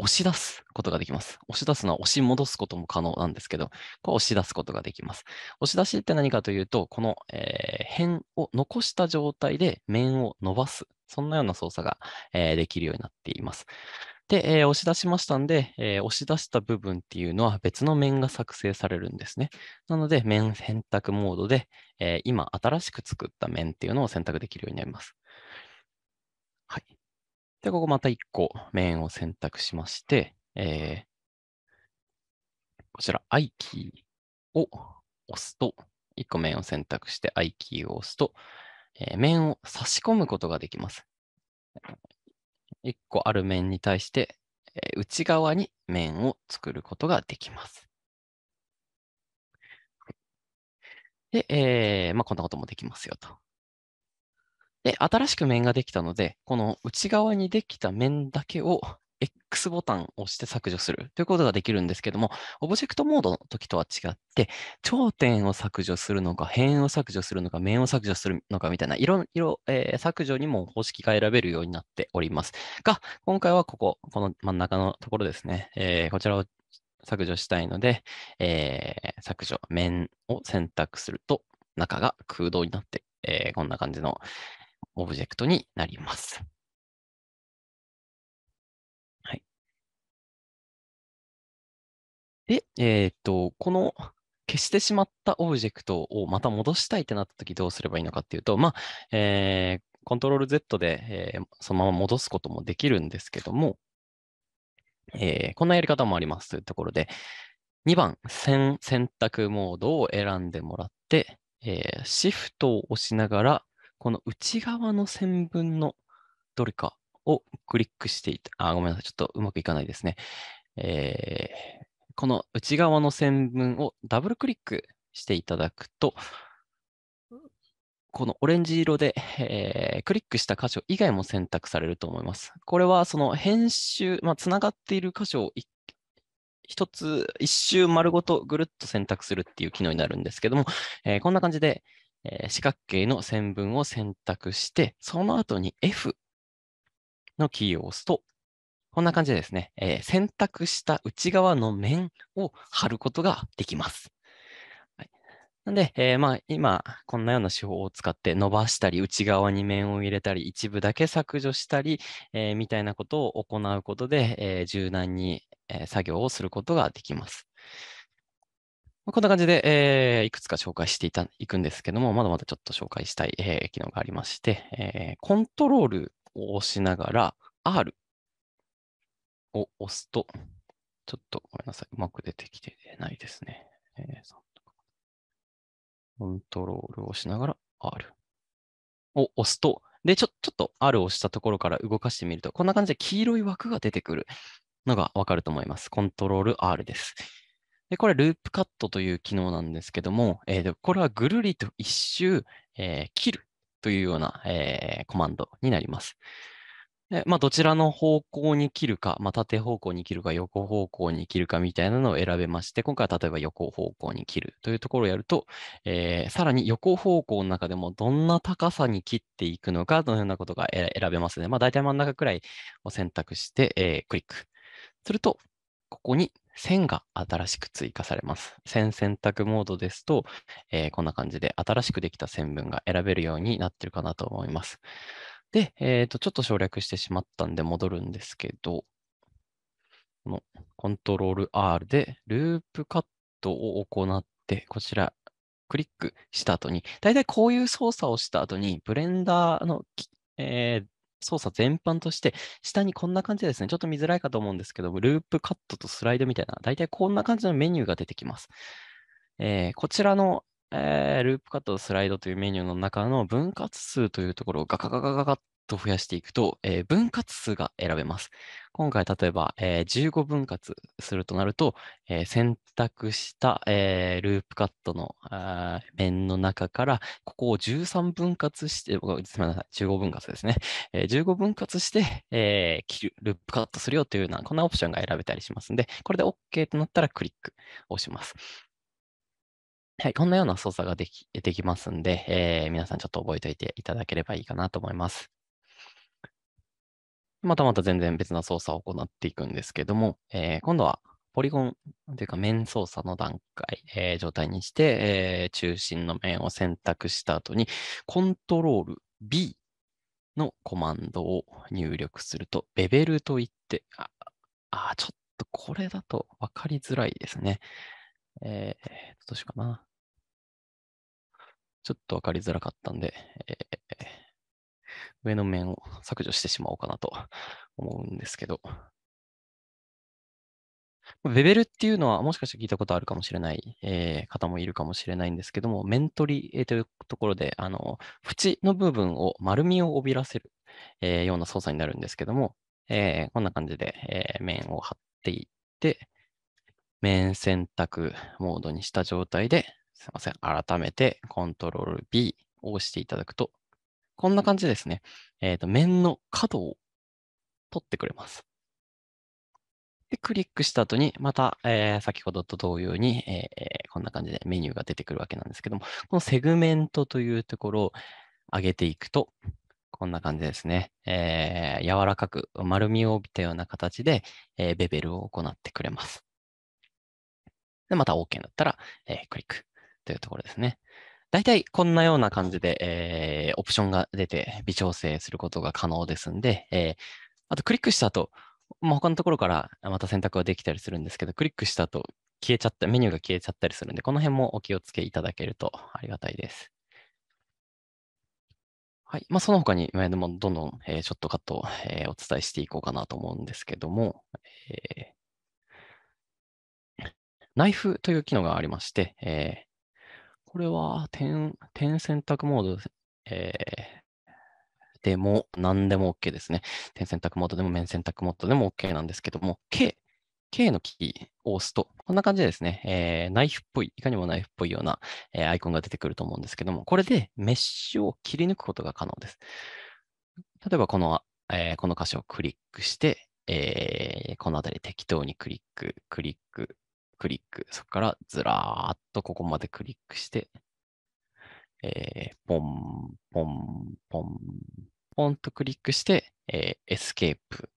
押し出すことができます。押し出すのは押し戻すことも可能なんですけど、これ押し出すことができます。押し出しって何かというと、この、えー、辺を残した状態で面を伸ばす。そんなような操作が、えー、できるようになっています。で、えー、押し出しましたんで、えー、押し出した部分っていうのは別の面が作成されるんですね。なので、面選択モードで、えー、今新しく作った面っていうのを選択できるようになります。はい。で、ここまた1個面を選択しまして、えー、こちら I キーを押すと、1個面を選択して I キーを押すと、えー、面を差し込むことができます。1個ある面に対して、えー、内側に面を作ることができます。で、えー、まあ、こんなこともできますよと。で、新しく面ができたので、この内側にできた面だけを X ボタンを押して削除するということができるんですけども、オブジェクトモードの時とは違って、頂点を削除するのか、辺を削除するのか、面を削除するのかみたいな、いろいろ、えー、削除にも方式が選べるようになっております。が、今回はここ、この真ん中のところですね、えー、こちらを削除したいので、えー、削除、面を選択すると、中が空洞になって、えこんな感じのオブジェクトになります。はい。で、えっ、と、この消してしまったオブジェクトをまた戻したいってなった時どうすればいいのかっていうと、まあ、えー、コントロール Z で、えー、そのまま戻すこともできるんですけども、えー、こんなやり方もありますというところで、2番、選択モードを選んでもらって、えー、シフトを押しながら、この内側の線分のどれかをクリックしていた。あ、ごめんなさい。ちょっとうまくいかないですね。えー、この内側の線分をダブルクリックしていただくと、このオレンジ色で、えー、クリックした箇所以外も選択されると思います。これはその編集、まあ、つながっている箇所を一つ、一周丸ごとぐるっと選択するっていう機能になるんですけども、えー、こんな感じで、えー、四角形の線分を選択して、その後に F のキーを押すと、こんな感じでですね、えー、選択した内側の面を貼ることができます。はい、なんで、えー、まあ、今、こんなような手法を使って伸ばしたり、内側に面を入れたり、一部だけ削除したり、えー、みたいなことを行うことで、え柔軟に、え作業をすることができます。こんな感じで、えー、いくつか紹介していたいくんですけども、まだまだちょっと紹介したい、えー、機能がありまして、えー、コントロールを押しながら R を押すと、ちょっとごめんなさい、うまく出てきてないですね。えー、コントロールを押しながら R を押すと、で、ちょちょっと R を押したところから動かしてみると、こんな感じで黄色い枠が出てくるのがわかると思います。コントロール R です。で、これループカットという機能なんですけども、えー、これはぐるりと一周、えー、切るというような、えー、コマンドになります。でまあ、どちらの方向に切るか、まあ、縦方向に切るか、横方向に切るかみたいなのを選べまして、今回は例えば横方向に切るというところをやると、えー、さらに横方向の中でもどんな高さに切っていくのか、どのようなことが選べますので、まあ、大体真ん中くらいを選択して、えー、クリックすると、ここに線が新しく追加されます。線選択モードですと、えー、こんな感じで新しくできた線分が選べるようになってるかなと思います。で、えー、とちょっと省略してしまったんで戻るんですけど、このコントロール R でループカットを行って、こちらクリックした後に、だいたいこういう操作をした後に、ブレンダーの、えー、操作全般として、下にこんな感じですね、ちょっと見づらいかと思うんですけど、ループカットとスライドみたいな、大体こんな感じのメニューが出てきます。えー、こちらの、えー、ループカットとスライドというメニューの中の分割数というところをガガガガガカッと増やしていくと、えー、分割数が選べます。今回、例えば、えー、15分割するとなると、えー、選択した、えー、ループカットのあ面の中から、ここを13分割して、すみません、15分割ですね。えー、15分割して、えー、切る、ループカットするよというような、こんなオプションが選べたりしますので、これで OK となったらクリックをします。はい、こんなような操作ができできますんで、えー、皆さんちょっと覚えておいていただければいいかなと思います。またまた全然別な操作を行っていくんですけども、えー、今度はポリゴンというか面操作の段階、えー、状態にして、えー、中心の面を選択した後に、コントロール B のコマンドを入力すると、ベベルといって、あ、あちょっとこれだと分かりづらいですね。えー、どうしようかな。ちょっと分かりづらかったんで、えー、上の面を削除してしまおうかなと思うんですけど。ベベルっていうのは、もしかして聞いたことあるかもしれない、えー、方もいるかもしれないんですけども、面取りというところで、あの、縁の部分を丸みを帯びらせる、えー、ような操作になるんですけども、えー、こんな感じで、え面を貼っていって、面選択モードにした状態で、すいません、改めて Ctrl B を押していただくと、こんな感じですね、えっ、ー、と、面の角を取ってくれます。で、クリックした後に、また、えー、先ほどと同様に、えー、こんな感じでメニューが出てくるわけなんですけども、このセグメントというところを上げていくと、こんな感じですね。えー、柔らかく丸みを帯びたような形で、えー、ベベルを行ってくれます。で、また OK だったら、えー、クリックというところですね。大体こんなような感じで、えー、オプションが出て微調整することが可能ですんで、えー、あとクリックした後、まあ、他のところからまた選択ができたりするんですけど、クリックした後消えちゃった、メニューが消えちゃったりするんで、この辺もお気をつけいただけるとありがたいです。はい。まあ、その他に、前でもどんどん、えー、ショットカットを、えー、お伝えしていこうかなと思うんですけども、えー、ナイフという機能がありまして、えー、これは点、点選択モード、えー、でも何でも OK ですね。点選択モードでも面選択モードでも OK なんですけども、K、K のキーを押すと、こんな感じでですね、えー、ナイフっぽい、いかにもナイフっぽいような、えー、アイコンが出てくると思うんですけども、これでメッシュを切り抜くことが可能です。例えばこの、えー、この箇所をクリックして、えー、このあたり適当にクリック、クリック、クリック。そこからずらーっとここまでクリックして、えー、ポン、ポン、ポン、ポンとクリックして、えー、エスケープ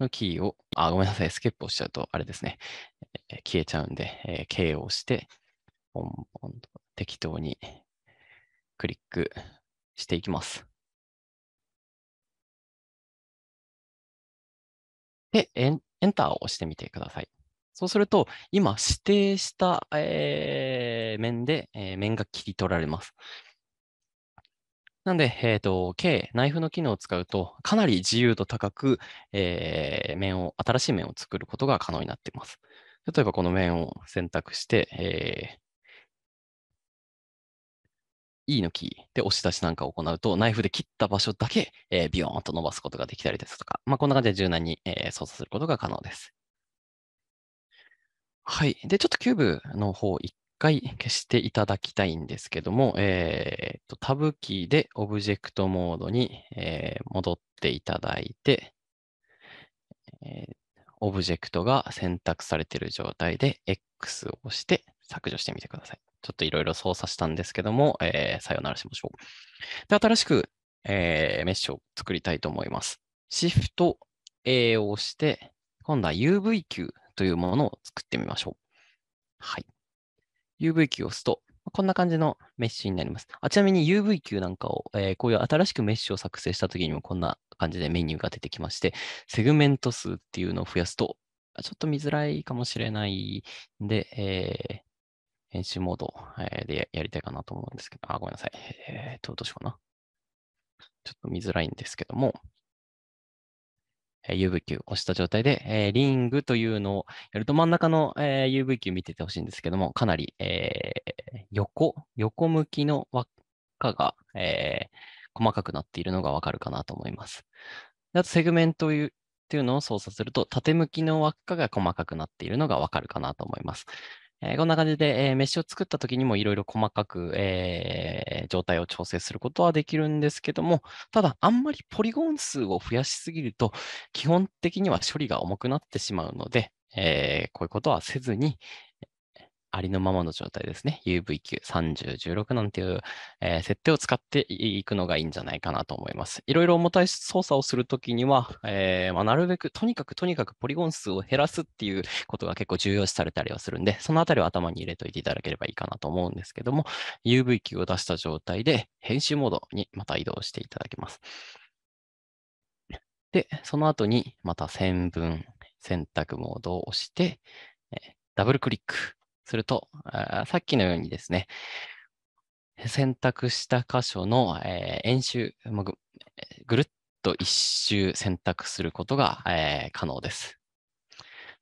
のキーを、あ、ごめんなさい、エスケープをしちゃうと、あれですね、えー、消えちゃうんで、えー、K をして、ポン、ポンと適当にクリックしていきます。で、エンエンターを押してみてください。そうすると、今指定した、えー、面で、えー、面が切り取られます。なんで、えー、と、K、ナイフの機能を使うと、かなり自由度高く、えー、面を、新しい面を作ることが可能になっています。例えば、この面を選択して、えー、E のキーで押し出しなんかを行うと、ナイフで切った場所だけ、えー、ビヨーンと伸ばすことができたりですとか、まあ、こんな感じで柔軟に、えー、操作することが可能です。はい。で、ちょっとキューブの方一回消していただきたいんですけども、えー、と、タブキーでオブジェクトモードに、えー、戻っていただいて、えー、オブジェクトが選択されている状態で X を押して削除してみてください。ちょっといろいろ操作したんですけども、えー、さよならしましょう。で、新しく、えー、メッシュを作りたいと思います。Shift A を押して、今度は UV 球というものを作ってみましょう。はい。UV q を押すと、こんな感じのメッシュになります。あちなみに UV 球なんかを、えー、こういう新しくメッシュを作成した時にもこんな感じでメニューが出てきまして、セグメント数っていうのを増やすと、ちょっと見づらいかもしれないんで、えー、編集モード、えー、でやりたいかなと思うんですけど、あ、ごめんなさい。えー、っと、どうしようかな。ちょっと見づらいんですけども、UV 球を押した状態で、えー、リングというのをやると真ん中の、えー、UV 球見ててほしいんですけども、かなり、えー、横、横向きの輪っかが、え細かくなっているのがわかるかなと思います。あと、セグメントというのを操作すると、縦向きの輪っかが細かくなっているのがわかるかなと思います。えー、こんな感じで、えー、メッシュを作った時にもいろいろ細かく、えー、状態を調整することはできるんですけども、ただあんまりポリゴン数を増やしすぎると、基本的には処理が重くなってしまうので、えー、こういうことはせずに、ありのままの状態ですね。UVQ3016 なんていう、えー、設定を使っていくのがいいんじゃないかなと思います。いろいろ重たい操作をするときには、えー、まあ、なるべくとにかくとにかくポリゴン数を減らすっていうことが結構重要視されたりはするんで、そのあたりを頭に入れておいていただければいいかなと思うんですけども、UVQ を出した状態で編集モードにまた移動していただきます。で、その後にまた線分選択モードを押して、ダブルクリックすると、さっきのようにですね、選択した箇所の、えー、演習、ぐぐるっと一周選択することが、えー、可能です。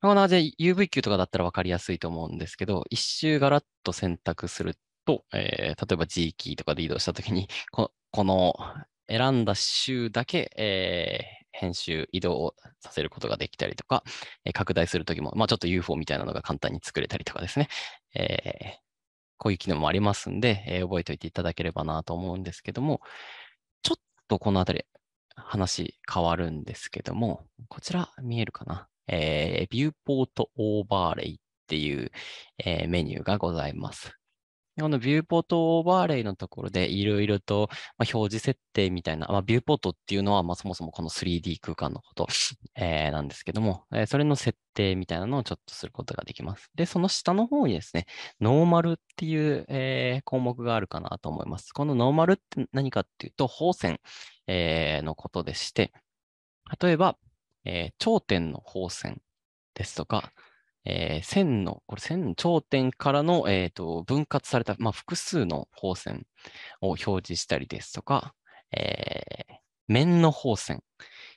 こじ UVQ とかだったら分かりやすいと思うんですけど、一周ガラッと選択すると、えー、例えば G キーとかで移動したときにこ、この選んだ週だけ、え編集、移動をさせることができたりとか、え拡大するときも、まあ、ちょっと UFO みたいなのが簡単に作れたりとかですね、えー、こういう機能もありますんで、えー、覚えておいていただければなと思うんですけども、ちょっとこのあたり話変わるんですけども、こちら見えるかな、えー、ビューポートオーバーレイっていう、えメニューがございます。このビューポートオーバーレイのところでいろいろと表示設定みたいな、まあ、ビューポートっていうのはまそもそもこの 3D 空間のこと、えー、なんですけども、えそれの設定みたいなのをちょっとすることができます。で、その下の方にですね、ノーマルっていう、え項目があるかなと思います。このノーマルって何かっていうと、方線、えのことでして、例えば、え頂点の方線ですとか、えー、線の、これ線頂点からの、えーと分割された、まあ、複数の方線を表示したりですとか、えー、面の方線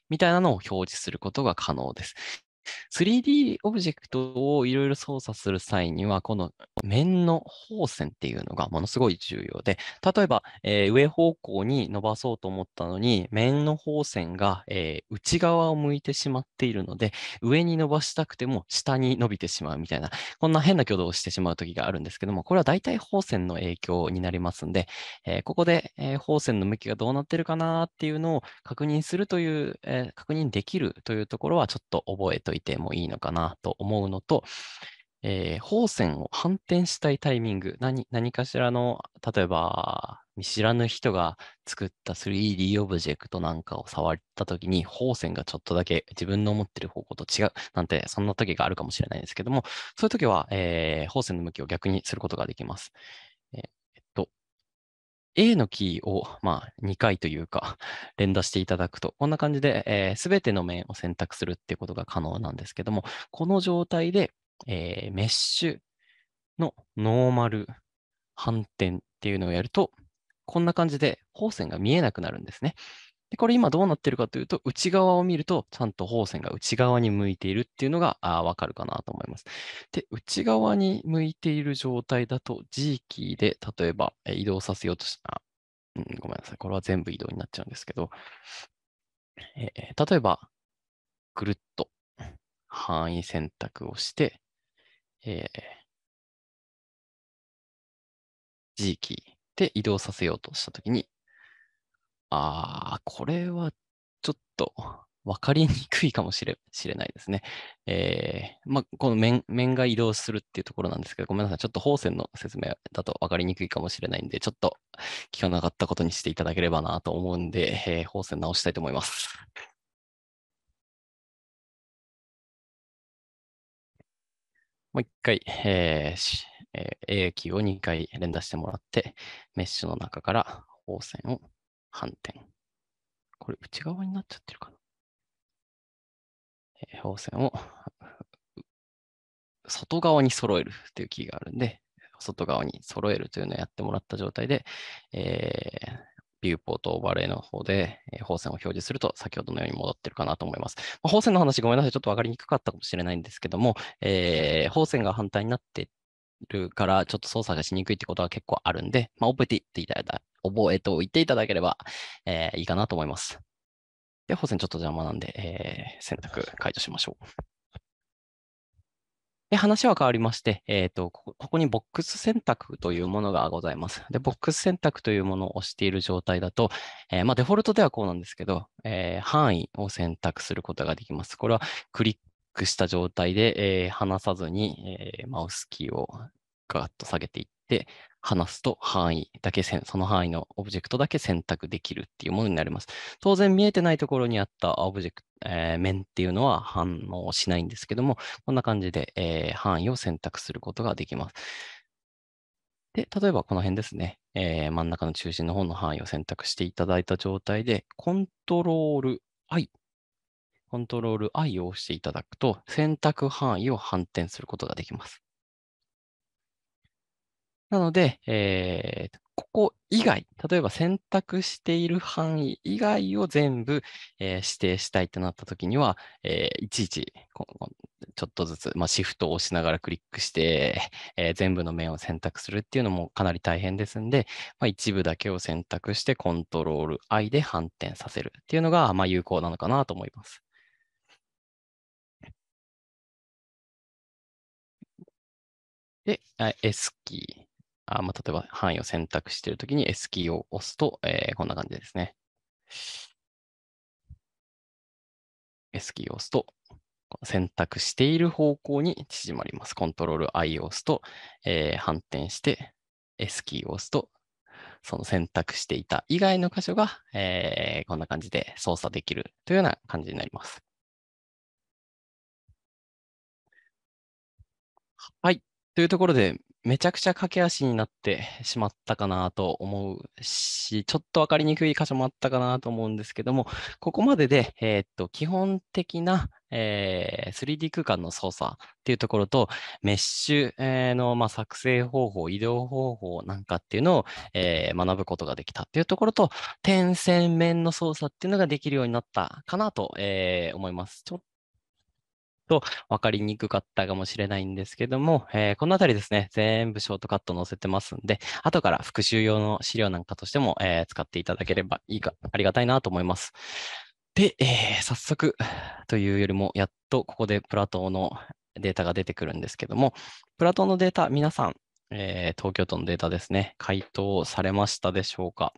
みたいなのを表示することが可能です。3D オブジェクトをいろいろ操作する際には、この面の方線っていうのがものすごい重要で、例えば、えー、上方向に伸ばそうと思ったのに、面の方線が、えー、内側を向いてしまっているので、上に伸ばしたくても下に伸びてしまうみたいな、こんな変な挙動をしてしまう時があるんですけども、これは大体方線の影響になりますんで、えー、ここで、え方線の向きがどうなってるかなっていうのを確認するという、え確認できるというところはちょっと覚えておいていてもいいのかなと思うのと、えー、方線を反転したいタイミング何、何かしらの、例えば、見知らぬ人が作った 3D オブジェクトなんかを触った時に、方線がちょっとだけ自分の思ってる方向と違うなんて、そんな時があるかもしれないんですけども、そういう時は、えー、方線の向きを逆にすることができます。A のキーを、まあ、2回というか、[LAUGHS] 連打していただくと、こんな感じで、えー、ての面を選択するっていうことが可能なんですけども、この状態で、えー、メッシュのノーマル反転っていうのをやると、こんな感じで、方線が見えなくなるんですね。で、これ今どうなってるかというと、内側を見ると、ちゃんと方線が内側に向いているっていうのがわかるかなと思います。で、内側に向いている状態だと、G キーで、例えば移動させようとした、うん、ごめんなさい、これは全部移動になっちゃうんですけど、えー、例えば、ぐるっと範囲選択をして、えー、G キーで移動させようとしたときに、ああ、これはちょっと分かりにくいかもし [LAUGHS] れないですね。えー、まあ、この面面が移動するっていうところなんですけど、ごめんなさい。ちょっと方線の説明だと分かりにくいかもしれないんで、ちょっと聞かなかったことにしていただければなと思うんで、えー、方線直したいと思います。[LAUGHS] もう一回、えーえー、A キーを2回連打してもらって、メッシュの中から方線を反転。これ内側になっちゃってるかな。えー、放線を [LAUGHS] 外側に揃えるっていうキーがあるんで、外側に揃えるというのをやってもらった状態で、えー、ビューポートオーバーレイの方で、えー、放線を表示すると先ほどのように戻ってるかなと思います。まあ、放線の話ごめんなさい、ちょっと分かりにくかったかもしれないんですけども、えー、放線が反対になってるから、ちょっと操作がしにくいってことは結構あるんで、まあ、覚えていっていただいた、覚えておいていただければ、えー、いいかなと思います。で、保線ちょっと邪魔なんで、えー、選択解除しましょう。で、話は変わりまして、えっ、ー、とここにボックス選択というものがございます。で、ボックス選択というものを押している状態だと、えー、まあ、デフォルトではこうなんですけど、え範囲を選択することができます。これはクリックした状態で、えー、離さずに、えー、マウスキーをガッと下げていって、離すと範囲だけその範囲のオブジェクトだけ選択できるっていうものになります。当然見えてないところにあったオブジェクト、えー、面っていうのは反応しないんですけども、こんな感じで、えー、範囲を選択することができます。で、例えばこの辺ですね、えー、真ん中の中心の方の範囲を選択していただいた状態で、コントロール I コントロール I を押していただくと、選択範囲を反転することができます。なので、えー、ここ以外、例えば選択している範囲以外を全部、えー、指定したいってなったときには、えー、いちいちちょっとずつ、まあ、シフトを押しながらクリックして、えー、全部の面を選択するっていうのもかなり大変ですんで、まあ、一部だけを選択してコントロール I で反転させるっていうのが、まあ、有効なのかなと思います。で、S キー。あまあ、例えば範囲を選択しているときに S キーを押すと、えー、こんな感じですね。S キーを押すと、選択している方向に縮まります。コントロール I を押すと、えー、反転して S キーを押すと、その選択していた以外の箇所が、えー、こんな感じで操作できるというような感じになります。はい。というところで、めちゃくちゃ駆け足になってしまったかなと思うし、ちょっと分かりにくい箇所もあったかなと思うんですけども、ここまでで、えー、っと基本的な、えー、3D 空間の操作っていうところと、メッシュの、まあ、作成方法、移動方法なんかっていうのを、えー、学ぶことができたっていうところと、点線面の操作っていうのができるようになったかなと、えー、思います。ちょっと分かりにくかったかもしれないんですけども、えー、このあたりですね、全部ショートカット載せてますんで、後から復習用の資料なんかとしても、えー、使っていただければいいか、ありがたいなと思います。で、えー、早速というよりも、やっとここでプラトーのデータが出てくるんですけども、プラトーのデータ、皆さん、えー、東京都のデータですね、回答されましたでしょうか、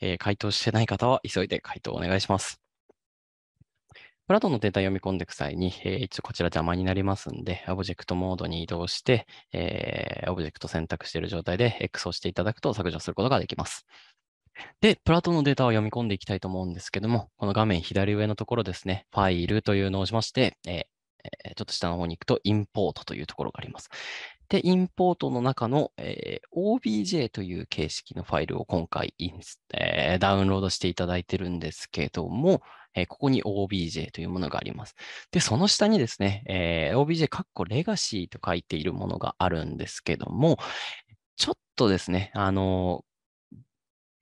えー、回答してない方は急いで回答お願いします。プラトンのデータ読み込んでいく際に、えー、一応こちら邪魔になりますんで、オブジェクトモードに移動して、えー、オブジェクト選択している状態で X をしていただくと削除することができます。で、プラトンのデータを読み込んでいきたいと思うんですけども、この画面左上のところですね、ファイルというのを押しまして、えー、ちょっと下の方に行くと、インポートというところがあります。で、インポートの中の、えー、OBJ という形式のファイルを今回インえー、ダウンロードしていただいてるんですけども、えー、ここに OBJ というものがあります。で、その下にですね、えー、OBJ カッコレガシーと書いているものがあるんですけども、ちょっとですね、あの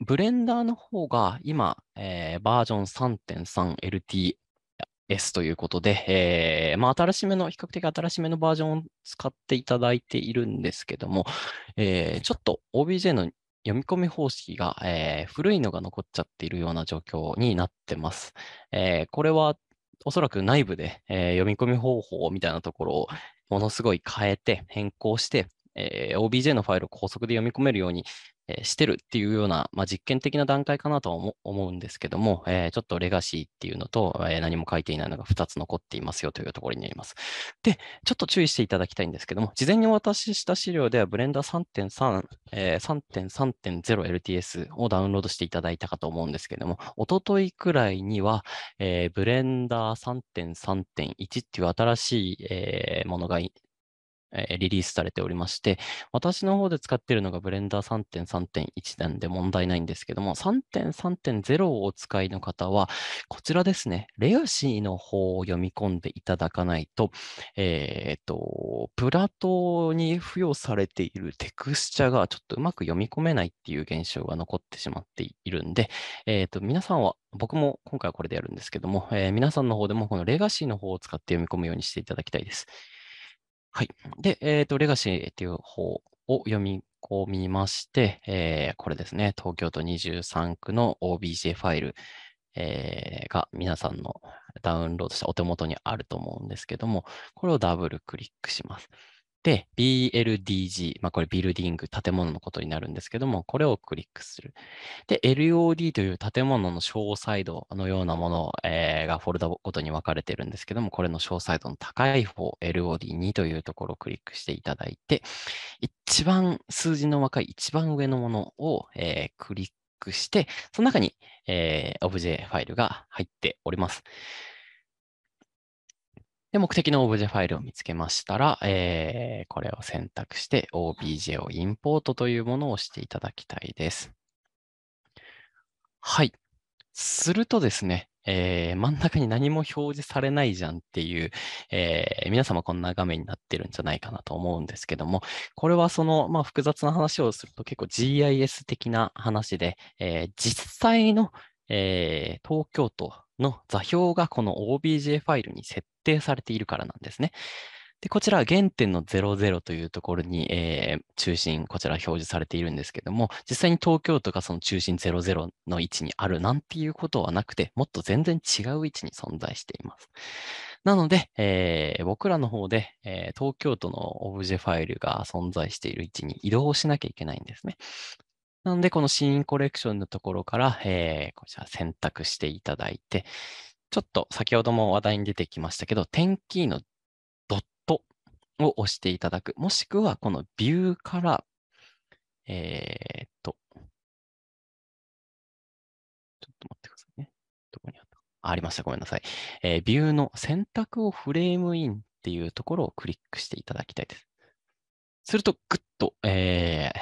ー、ブレンダーの方が今、えー、バージョン 3.3LTS ということで、えー、まあ、新しめの、比較的新しめのバージョンを使っていただいているんですけども、えー、ちょっと OBJ の読み込み方式が、えー、古いのが残っちゃっているような状況になってます。えー、これはおそらく内部で、えー、読み込み方法みたいなところをものすごい変えて変更して、えー、OBJ のファイルを高速で読み込めるように、えー、してるっていうような、まあ、実験的な段階かなとは思うんですけども、えー、ちょっとレガシーっていうのと、え何も書いていないのが2つ残っていますよというところになります。で、ちょっと注意していただきたいんですけども、事前にお渡しした資料では Blender 3.3、ー、3.3.0LTS をダウンロードしていただいたかと思うんですけども、おとといくらいには、えー、Blender 3.3.1っていう新しい、えものがリリースされておりまして、私の方で使っているのが Blender 3.3.1なんで問題ないんですけども、3.3.0をお使いの方は、こちらですね、レガシーの方を読み込んでいただかないと、えっ、ー、と、プラトに付与されているテクスチャがちょっとうまく読み込めないっていう現象が残ってしまっているんで、えっ、ー、と、皆さんは僕も今回はこれでやるんですけども、えー、皆さんの方でもこのレガシーの方を使って読み込むようにしていただきたいです。はい。で、えっ、ー、と、レガシーっていう方を読み込みまして、えー、これですね、東京都23区の OBJ ファイル、えー、が皆さんのダウンロードしたお手元にあると思うんですけども、これをダブルクリックします。で、BLDG、まあ、これビルディング、建物のことになるんですけども、これをクリックする。で、LOD という建物の詳細度のようなもの、えー、がフォルダごとに分かれてるんですけども、これの詳細度の高い方、LOD2 というところをクリックしていただいて、一番数字の若い一番上のものを、えー、クリックして、その中に、えー、オブジェファイルが入っております。で、目的のオブジェファイルを見つけましたら、えー、これを選択して OBJ をインポートというものをしていただきたいです。はい。するとですね、えー、真ん中に何も表示されないじゃんっていう、えー、皆様こんな画面になってるんじゃないかなと思うんですけども、これはその、まあ、複雑な話をすると結構 GIS 的な話で、えー、実際の、え東京都の座標がこの OBJ ファイルに設定されているからなんですね。で、こちら原点の00というところに、えー、中心、こちら表示されているんですけども、実際に東京都がその中心00の位置にあるなんていうことはなくて、もっと全然違う位置に存在しています。なので、えー、僕らの方で、えー、東京都のオブジェファイルが存在している位置に移動しなきゃいけないんですね。なので、このシーンコレクションのところから、えー、こちら選択していただいて、ちょっと先ほども話題に出てきましたけど、点キーのドットを押していただく、もしくはこのビューから、えー、っと、ちょっと待ってくださいね。どこにあったあありました。ごめんなさい、えー、ビューの選択をフレームインっていうところをクリックしていただきたいです。すると、ぐっと、えー、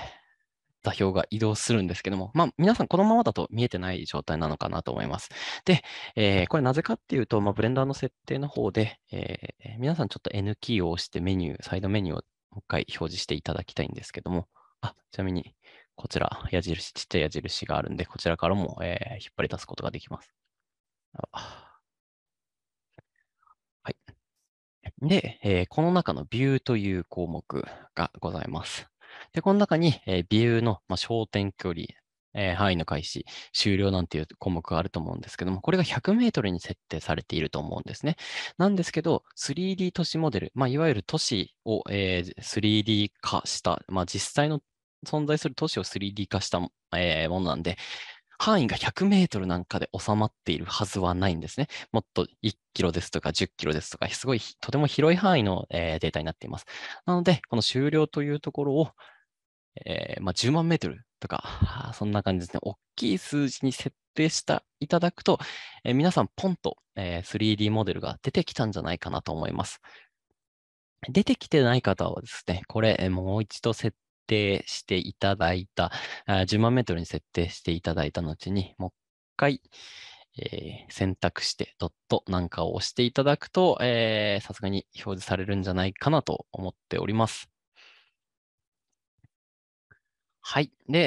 表が移動するんですけども、まあ、皆さんこのままだと見えてない状態なのかなと思います。で、えー、これなぜかっていうと、まあ、ブレンダーの設定の方で、えー、皆さんちょっと N キーを押してメニュー、サイドメニューをもう一回表示していただきたいんですけども、あ、ちなみに、こちら、矢印、ちっちゃい矢印があるんで、こちらからも、えー、引っ張り出すことができます。はい。で、えー、この中のビューという項目がございます。で、この中に、えー、ビューの、まあ、焦点距離、えー、範囲の開始、終了なんていう項目があると思うんですけども、これが100メートルに設定されていると思うんですね。なんですけど、3D 都市モデル、まあ、いわゆる都市を、えー、3D 化した、まあ、実際の存在する都市を 3D 化した、えー、ものなんで、範囲が100メートルなんかで収まっているはずはないんですね。もっと1キロですとか10キロですとか、すごいとても広い範囲の、えー、データになっています。なので、この終了というところを、えー、まあ、10万メートルとか、[LAUGHS] そんな感じですね。大きい数字に設定したいただくと、えー、皆さんポンと、えー、3D モデルが出てきたんじゃないかなと思います。出てきてない方はですね、これ、えー、もう一度設定していただいた、10万メートルに設定していただいた後に、もう一回、えー、選択してドットなんかを押していただくと、さすがに表示されるんじゃないかなと思っております。はい。で、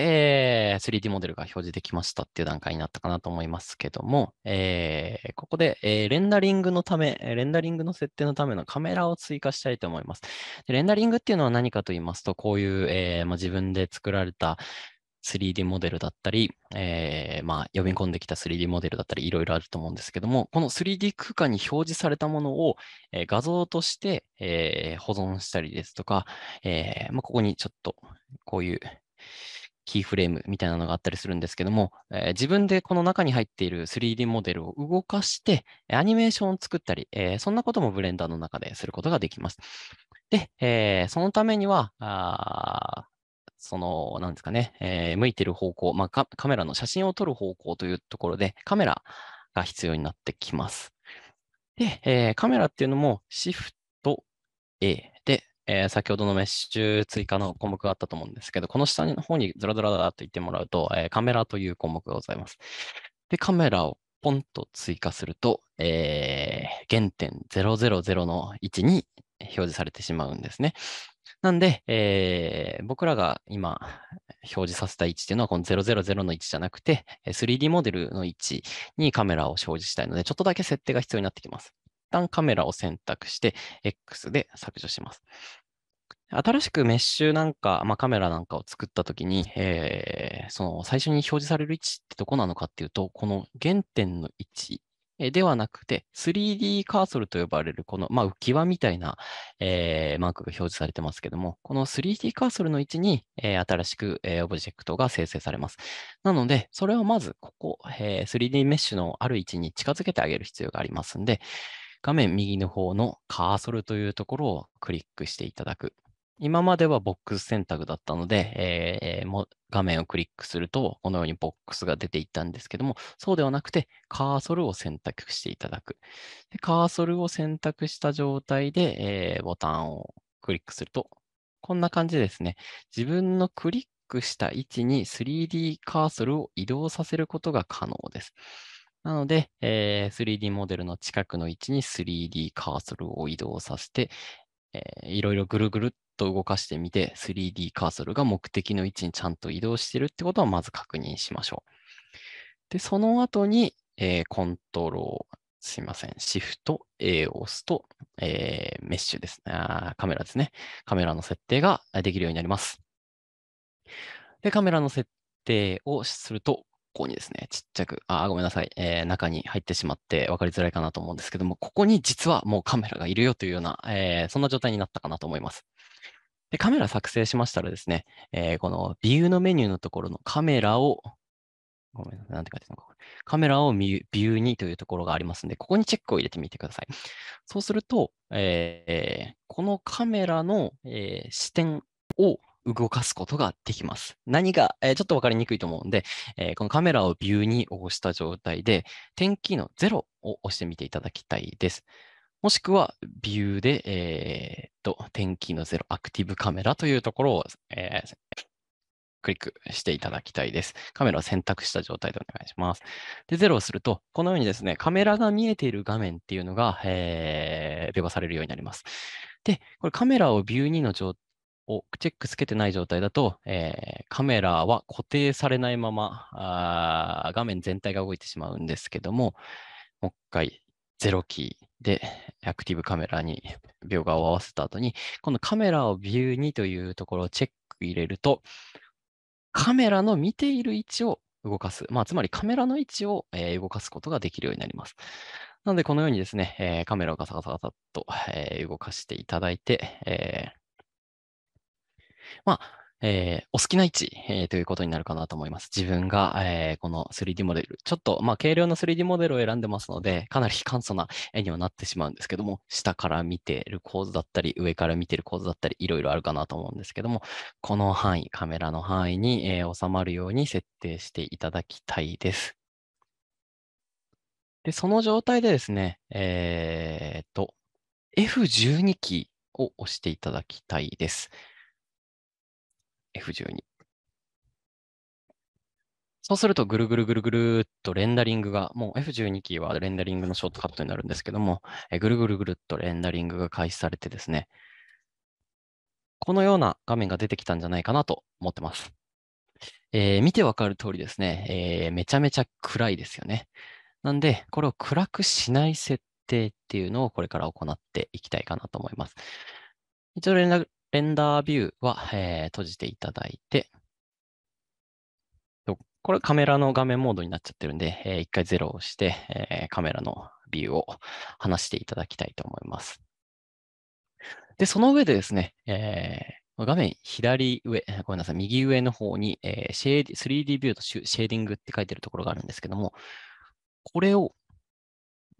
えー、3D モデルが表示できましたっていう段階になったかなと思いますけども、えー、ここで、えー、レンダリングのため、レンダリングの設定のためのカメラを追加したいと思います。でレンダリングっていうのは何かと言いますと、こういう、えーまあ、自分で作られた 3D モデルだったり、えー、まあ、呼び込んできた 3D モデルだったり、いろいろあると思うんですけども、この 3D 空間に表示されたものを、えー、画像として、えー、保存したりですとか、えまあ、ここにちょっとこういうキーフレームみたいなのがあったりするんですけども、えー、自分でこの中に入っている 3D モデルを動かして、アニメーションを作ったり、えー、そんなこともブレンダーの中ですることができます。で、えー、そのためには、あその、なんですかね、え向いてる方向、まあ、カメラの写真を撮る方向というところで、カメラが必要になってきます。で、えカメラっていうのも、シフト A、えー、先ほどのメッシュ追加の項目があったと思うんですけど、この下の方にずらずらだと言ってもらうと、えー、カメラという項目がございます。で、カメラをポンと追加すると、えー、原点000の位置に表示されてしまうんですね。なんで、えー、僕らが今表示させた位置というのはこの000の位置じゃなくて 3D モデルの位置にカメラを表示したいのでちょっとだけ設定が必要になってきます。旦カメラを選択して X で削除します。新しくメッシュなんか、まあ、カメラなんかを作ったときに、えー、その最初に表示される位置ってどこなのかっていうと、この原点の位置ではなくて、3D カーソルと呼ばれる、この、まあ、浮き輪みたいな、えー、マークが表示されてますけども、この 3D カーソルの位置に、えー、新しく、えー、オブジェクトが生成されます。なので、それをまずここ、えー、3D メッシュのある位置に近づけてあげる必要がありますんで、画面右の方のカーソルというところをクリックしていただく。今まではボックス選択だったので、えー、画面をクリックすると、このようにボックスが出ていったんですけども、そうではなくて、カーソルを選択していただく。でカーソルを選択した状態で、えー、ボタンをクリックすると、こんな感じですね。自分のクリックした位置に 3D カーソルを移動させることが可能です。なので、えー、3D モデルの近くの位置に 3D カーソルを移動させて、えー、いろいろぐるぐるっと動かしてみて、3D カーソルが目的の位置にちゃんと移動してるってことはまず確認しましょう。で、その後に、えー、コントロール、すいません、シフト A を押すと、えー、メッシュですねカメラですね。カメラの設定ができるようになります。で、カメラの設定をすると、こにですね、ちっちゃく、あ、ごめんなさい、えー、中に入ってしまって分かりづらいかなと思うんですけども、ここに実はもうカメラがいるよというような、えー、そんな状態になったかなと思います。で、カメラ作成しましたらですね、えー、このビューのメニューのところのカメラを、ごめんなさい、なんて書いてるのか。カメラをビューにというところがありますので、ここにチェックを入れてみてください。そうすると、えー、このカメラの、えー、視点を動かすことができます。何が、えー、ちょっと分かりにくいと思うんで、えー、このカメラをビューに応した状態で、点キーの0を押してみていただきたいです。もしくは、ビューで、えー、っと、点キーの0、アクティブカメラというところを、えー、クリックしていただきたいです。カメラを選択した状態でお願いします。で、0をすると、このようにですね、カメラが見えている画面っていうのが、えー、描されるようになります。で、これカメラをビュー2の状をチェックつけてない状態だと、えー、カメラは固定されないままあ画面全体が動いてしまうんですけども、もう一回ゼロキーでアクティブカメラに描画を合わせた後に、このカメラをビューにというところをチェック入れると、カメラの見ている位置を動かす、まあ、つまりカメラの位置を、えー、動かすことができるようになります。なので、このようにですね、えー、カメラをガサガサガサと、えー、動かしていただいて、えーまあ、えー、お好きな位置、えー、ということになるかなと思います。自分が、えー、この 3D モデル、ちょっと、まあ、軽量の 3D モデルを選んでますので、かなり簡素な絵にはなってしまうんですけども、下から見てる構図だったり、上から見てる構図だったり、いろいろあるかなと思うんですけども、この範囲、カメラの範囲に、え収まるように設定していただきたいです。で、その状態でですね、えっと、F12 キーを押していただきたいです。F12。そうするとぐるぐるぐるぐるっとレンダリングが、もう F12 キーはレンダリングのショートカットになるんですけども、えぐるぐるぐるっとレンダリングが開始されてですね、このような画面が出てきたんじゃないかなと思ってます。えー、見てわかる通りですね、えー、めちゃめちゃ暗いですよね。なんで、これを暗くしない設定っていうのをこれから行っていきたいかなと思います。一応レンダービューは、えー、閉じていただいて、これカメラの画面モードになっちゃってるんで、えー、一回ゼロをして、えー、カメラのビューを離していただきたいと思います。で、その上でですね、えー、画面左上、ごめんなさい、右上の方に、えー、シェーディ 3D ビューとシェーディングって書いてるところがあるんですけども、これを、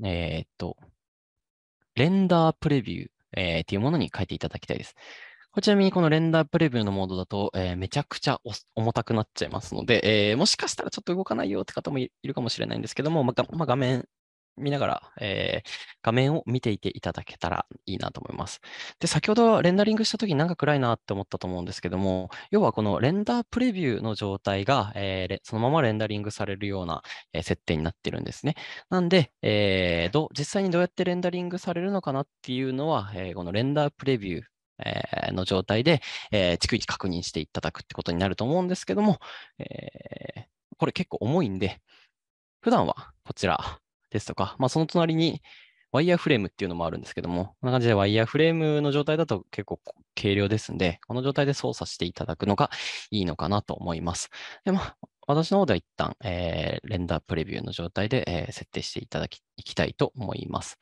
えー、っと、レンダープレビュー、えー、っていうものに変えていただきたいです。こちなみにこのレンダープレビューのモードだと、えー、めちゃくちゃ重たくなっちゃいますので、えー、もしかしたらちょっと動かないよって方もいるかもしれないんですけども、まあ、まあ、画面見ながら、えー、画面を見ていていただけたらいいなと思います。で、先ほどレンダリングしたときなんか暗いなって思ったと思うんですけども、要はこのレンダープレビューの状態が、えー、そのままレンダリングされるような、え設定になってるんですね。なんで、えーど、実際にどうやってレンダリングされるのかなっていうのは、えこのレンダープレビューえー、の状態で、えー、逐一確認していただくってことになると思うんですけども、えこれ結構重いんで、普段はこちらですとか、まあ、その隣にワイヤーフレームっていうのもあるんですけども、こんな感じでワイヤーフレームの状態だと結構軽量ですんで、この状態で操作していただくのがいいのかなと思います。でまあ、私の方では一旦、えー、レンダープレビューの状態で、えー、設定していただきいきたいと思います。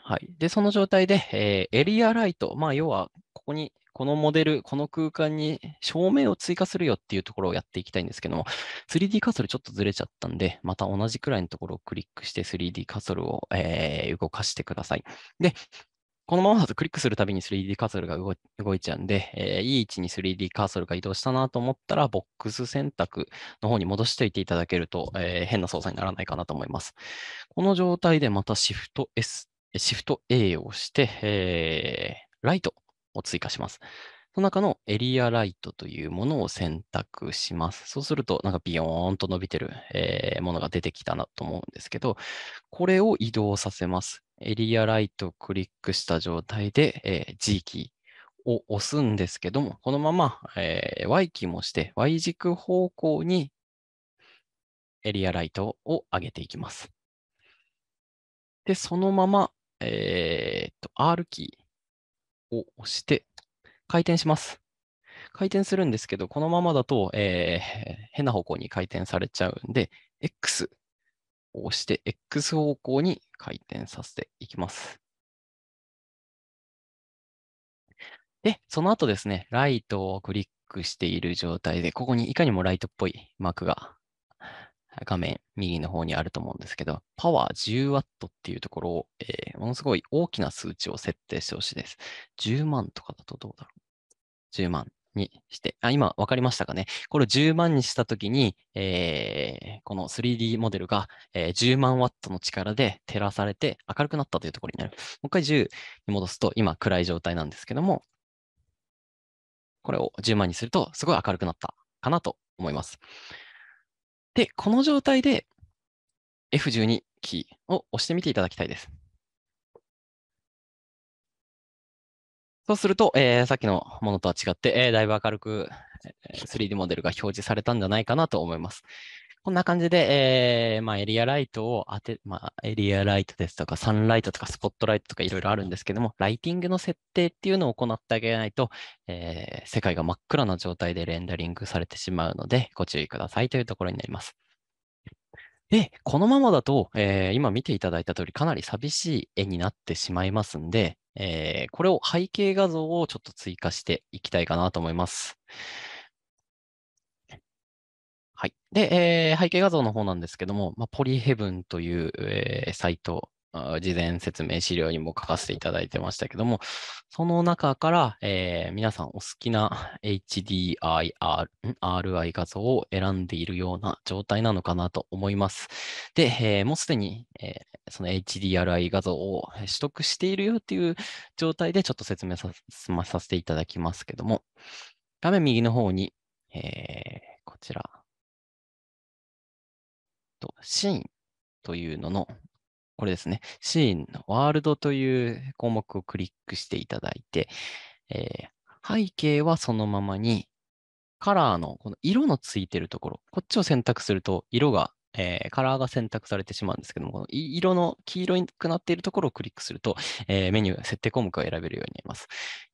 はい、でその状態で、えー、エリアライト、まあ、要はここにこのモデル、この空間に照明を追加するよっていうところをやっていきたいんですけども、3D カーソルちょっとずれちゃったんで、また同じくらいのところをクリックして 3D カーソルを、えー、動かしてください。で、このままだとクリックするたびに 3D カーソルが動いちゃうんで、えー、いい位置に 3D カーソルが移動したなと思ったら、ボックス選択の方に戻しておいていただけると、えー、変な操作にならないかなと思います。この状態でまた Shift S シフト A を押して、えー、ライトを追加します。その中のエリアライトというものを選択します。そうすると、なんかビヨーンと伸びてる、えー、ものが出てきたなと思うんですけど、これを移動させます。エリアライトをクリックした状態で、えー、G キーを押すんですけども、このまま、えー、Y キーもして Y 軸方向にエリアライトを上げていきます。で、そのままえー、っと、R キーを押して、回転します。回転するんですけど、このままだと、えー、変な方向に回転されちゃうんで、X を押して、X 方向に回転させていきます。で、その後ですね、ライトをクリックしている状態で、ここにいかにもライトっぽいマークが画面右の方にあると思うんですけど、パワー1 0トっていうところを、えー、ものすごい大きな数値を設定してほしいです。10万とかだとどうだろう ?10 万にして、あ、今分かりましたかね。これを10万にしたときに、えー、この 3D モデルが、えー、10万ワットの力で照らされて明るくなったというところになる。もう一回10に戻すと、今暗い状態なんですけども、これを10万にするとすごい明るくなったかなと思います。で、この状態で F12 キーを押してみていただきたいです。そうすると、えー、さっきのものとは違って、えー、だいぶ明るく 3D モデルが表示されたんじゃないかなと思います。こんな感じで、えーまあ、エリアライトを当て、まあ、エリアライトですとか、サンライトとか、スポットライトとかいろいろあるんですけども、ライティングの設定っていうのを行ってあげないと、えー、世界が真っ暗な状態でレンダリングされてしまうので、ご注意くださいというところになります。で、このままだと、えー、今見ていただいた通り、かなり寂しい絵になってしまいますんで、えー、これを背景画像をちょっと追加していきたいかなと思います。で、えー、背景画像の方なんですけども、まあ、ポリヘブンという、えー、サイト、事前説明資料にも書かせていただいてましたけども、その中から、えー、皆さんお好きな HDRI 画像を選んでいるような状態なのかなと思います。で、えー、もうすでに、えー、その HDRI 画像を取得しているよっていう状態でちょっと説明させていただきますけども、画面右の方に、えー、こちら、と、シーンというのの、これですね、シーンのワールドという項目をクリックしていただいて、えー、背景はそのままに、カラーのこの色のついてるところ、こっちを選択すると色が、えー、カラーが選択されてしまうんですけども、この色の黄色くなっているところをクリックすると、えー、メニュー、設定項目が選べるようになります。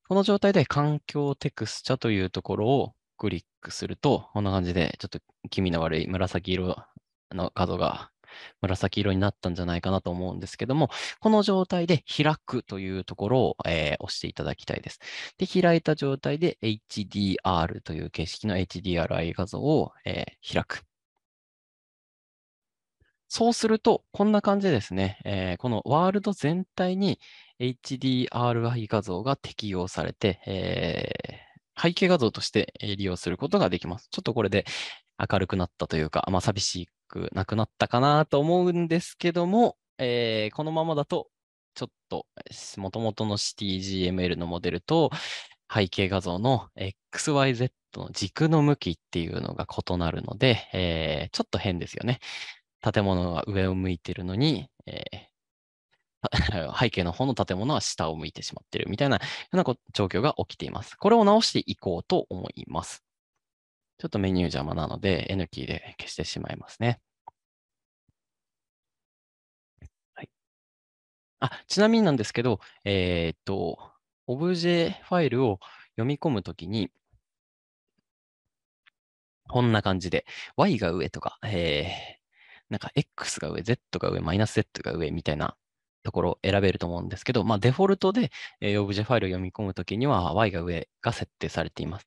この状態で環境テクスチャというところをクリックすると、こんな感じで、ちょっと気味の悪い紫色の角が紫色になったんじゃないかなと思うんですけども、この状態で開くというところを、えー、押していただきたいです。で、開いた状態で HDR という形式の HDRI 画像を、えー、開く。そうすると、こんな感じでですね、えー、このワールド全体に HDRI 画像が適用されて、えー、背景画像として利用することができます。ちょっとこれで明るくなったというか、まあ、寂しいくなくなったかなと思うんですけども、えー、このままだと、ちょっと、もともとの c t g m l のモデルと、背景画像の XYZ の軸の向きっていうのが異なるので、えー、ちょっと変ですよね。建物が上を向いてるのに、えー、[LAUGHS] 背景の方の建物は下を向いてしまってるみたいなような状況が起きています。これを直していこうと思います。ちょっとメニュー邪魔なので N キーで消してしまいますね。はい、あちなみになんですけど、えー、っと、オブジェファイルを読み込むときに、こんな感じで、y が上とか、えー、なんか x が上、z が上、マイナス z が上みたいなところを選べると思うんですけど、まあ、デフォルトで、えー、オブジェファイルを読み込むときには y が上が設定されています。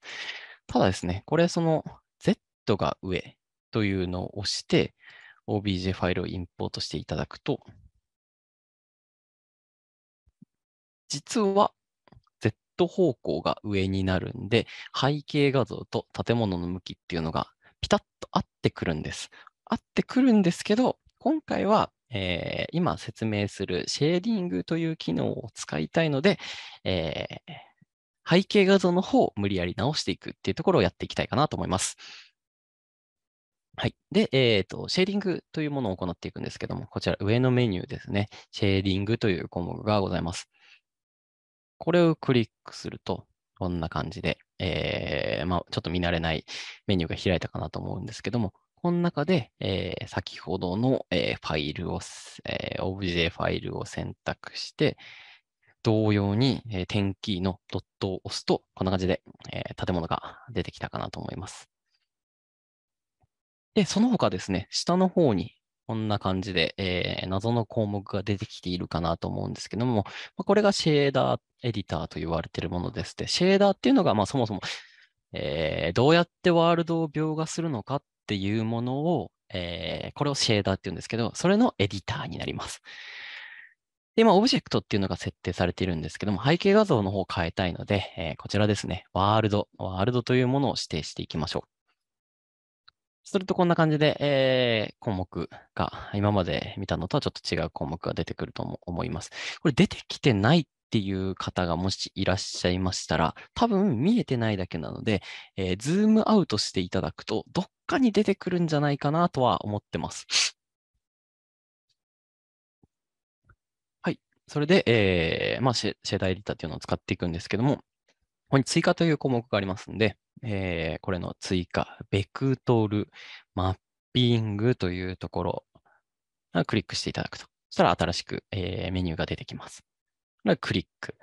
ただですね、これその Z が上というのを押して OBJ ファイルをインポートしていただくと、実は Z 方向が上になるんで、背景画像と建物の向きっていうのがピタッと合ってくるんです。合ってくるんですけど、今回は、えー、今説明するシェーディングという機能を使いたいので、えー背景画像の方を無理やり直していくっていうところをやっていきたいかなと思います。はい。で、えっ、ー、と、シェーディングというものを行っていくんですけども、こちら上のメニューですね。シェーディングという項目がございます。これをクリックすると、こんな感じで、えー、まあ、ちょっと見慣れないメニューが開いたかなと思うんですけども、この中で、えー、先ほどの、えファイルを、えオブジェファイルを選択して、同様に、えー、点キーのドットを押すと、こんな感じで、えー、建物が出てきたかなと思います。で、その他ですね、下の方にこんな感じで、えー、謎の項目が出てきているかなと思うんですけども、これがシェーダーエディターと言われているものです。で、シェーダーっていうのが、まあ、そもそも、えー、どうやってワールドを描画するのかっていうものを、えー、これをシェーダーっていうんですけど、それのエディターになります。で、今、オブジェクトっていうのが設定されているんですけども、背景画像の方を変えたいので、えー、こちらですね、ワールド、ワールドというものを指定していきましょう。するとこんな感じで、えー、項目が今まで見たのとはちょっと違う項目が出てくると思います。これ出てきてないっていう方がもしいらっしゃいましたら、多分見えてないだけなので、えー、ズームアウトしていただくと、どっかに出てくるんじゃないかなとは思ってます。それで、えー、まあ、シェダデリタっていうのを使っていくんですけども、ここに追加という項目がありますんで、えー、これの追加、ベクトル、マッピングというところをクリックしていただくと。そしたら新しく、えー、メニューが出てきます。クリック。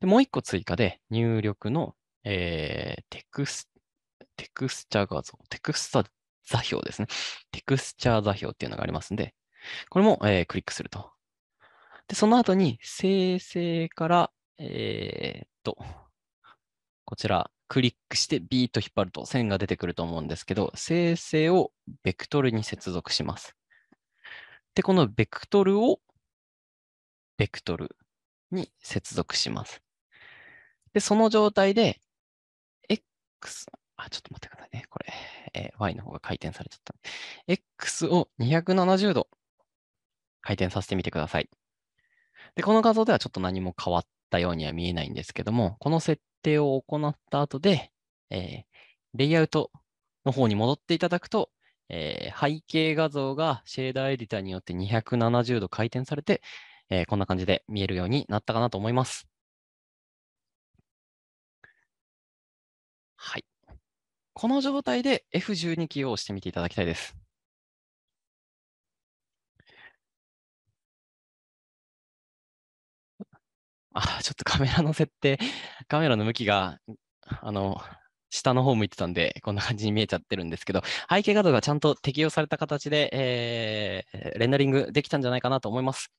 でもう一個追加で入力の、えー、テクス、テクスチャ画像、テクスチャ座標ですね。テクスチャ座標っていうのがありますんで、これも、えー、クリックすると。で、その後に生成から、えー、っと、こちら、クリックしてビーと引っ張ると線が出てくると思うんですけど、生成をベクトルに接続します。で、このベクトルをベクトルに接続します。で、その状態で、x、あ、ちょっと待ってくださいね。これ、えー、y の方が回転されちゃった。x を270度回転させてみてください。で、この画像ではちょっと何も変わったようには見えないんですけども、この設定を行った後で、えー、レイアウトの方に戻っていただくと、えー、背景画像がシェーダーエディターによって270度回転されて、えー、こんな感じで見えるようになったかなと思います。はい。この状態で F12 キーを押してみていただきたいです。あ、[LAUGHS] ちょっとカメラの設定、カメラの向きが、あの、下の方向いてたんで、こんな感じに見えちゃってるんですけど、背景画像がちゃんと適用された形で、えー、レンダリングできたんじゃないかなと思います。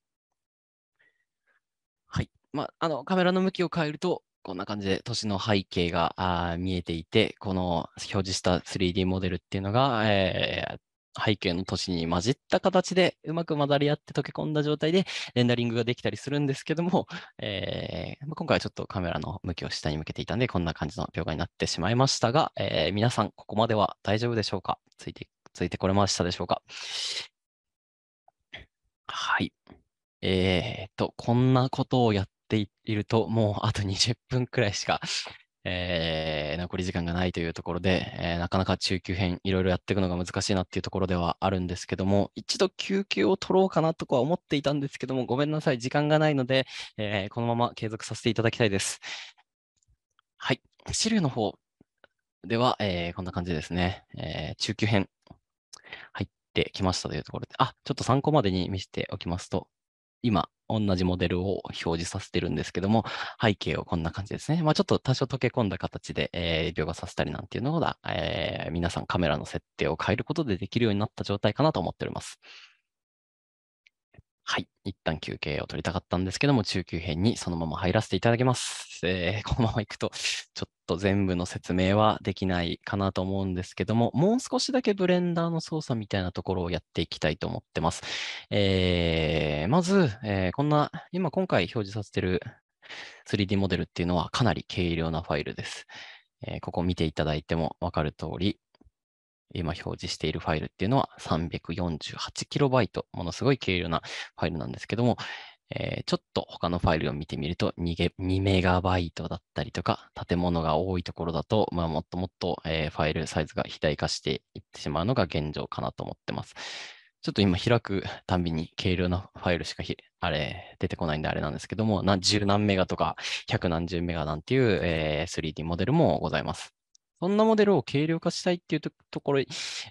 はい。まあ、あの、カメラの向きを変えると、こんな感じで都市の背景があ見えていて、この表示した 3D モデルっていうのが、えー、背景の都市に混じった形でうまく混ざり合って溶け込んだ状態でレンダリングができたりするんですけども、えー、今回はちょっとカメラの向きを下に向けていたんでこんな感じの描画になってしまいましたが、えー、皆さんここまでは大丈夫でしょうかついてついてこれましたでしょうかはい。えー、っと、こんなことをやっているともうあと20分くらいしかえー、残り時間がないというところで、えー、なかなか中級編いろいろやっていくのが難しいなっていうところではあるんですけども、一度休憩を取ろうかなとか思っていたんですけども、ごめんなさい、時間がないので、えー、このまま継続させていただきたいです。はい、資料の方では、えこんな感じですね。え中級編入ってきましたというところで、あ、ちょっと参考までに見せておきますと、今、同じモデルを表示させてるんですけども、背景をこんな感じですね。まあ、ちょっと多少溶け込んだ形で、えー、描画させたりなんていうのが、えー、皆さんカメラの設定を変えることでできるようになった状態かなと思っております。はい。一旦休憩を取りたかったんですけども、中級編にそのまま入らせていただきます。えー、このまま行くと、ちょっと全部の説明はできないかなと思うんですけども、もう少しだけブレンダーの操作みたいなところをやっていきたいと思ってます。えー、まず、えー、こんな、今今回表示させてる 3D モデルっていうのはかなり軽量なファイルです。えー、ここ見ていただいてもわかる通り、今表示しているファイルっていうのは 348KB、ものすごい軽量なファイルなんですけども、えー、ちょっと他のファイルを見てみると2バイトだったりとか、建物が多いところだと、まあ、もっともっと、えー、ファイルサイズが肥大化していってしまうのが現状かなと思ってます。ちょっと今開くたびに軽量なファイルしかあれ出てこないんであれなんですけども、な十何メガとか百何十メガなんていう、えー、3D モデルもございます。そんなモデルを軽量化したいっていうところ、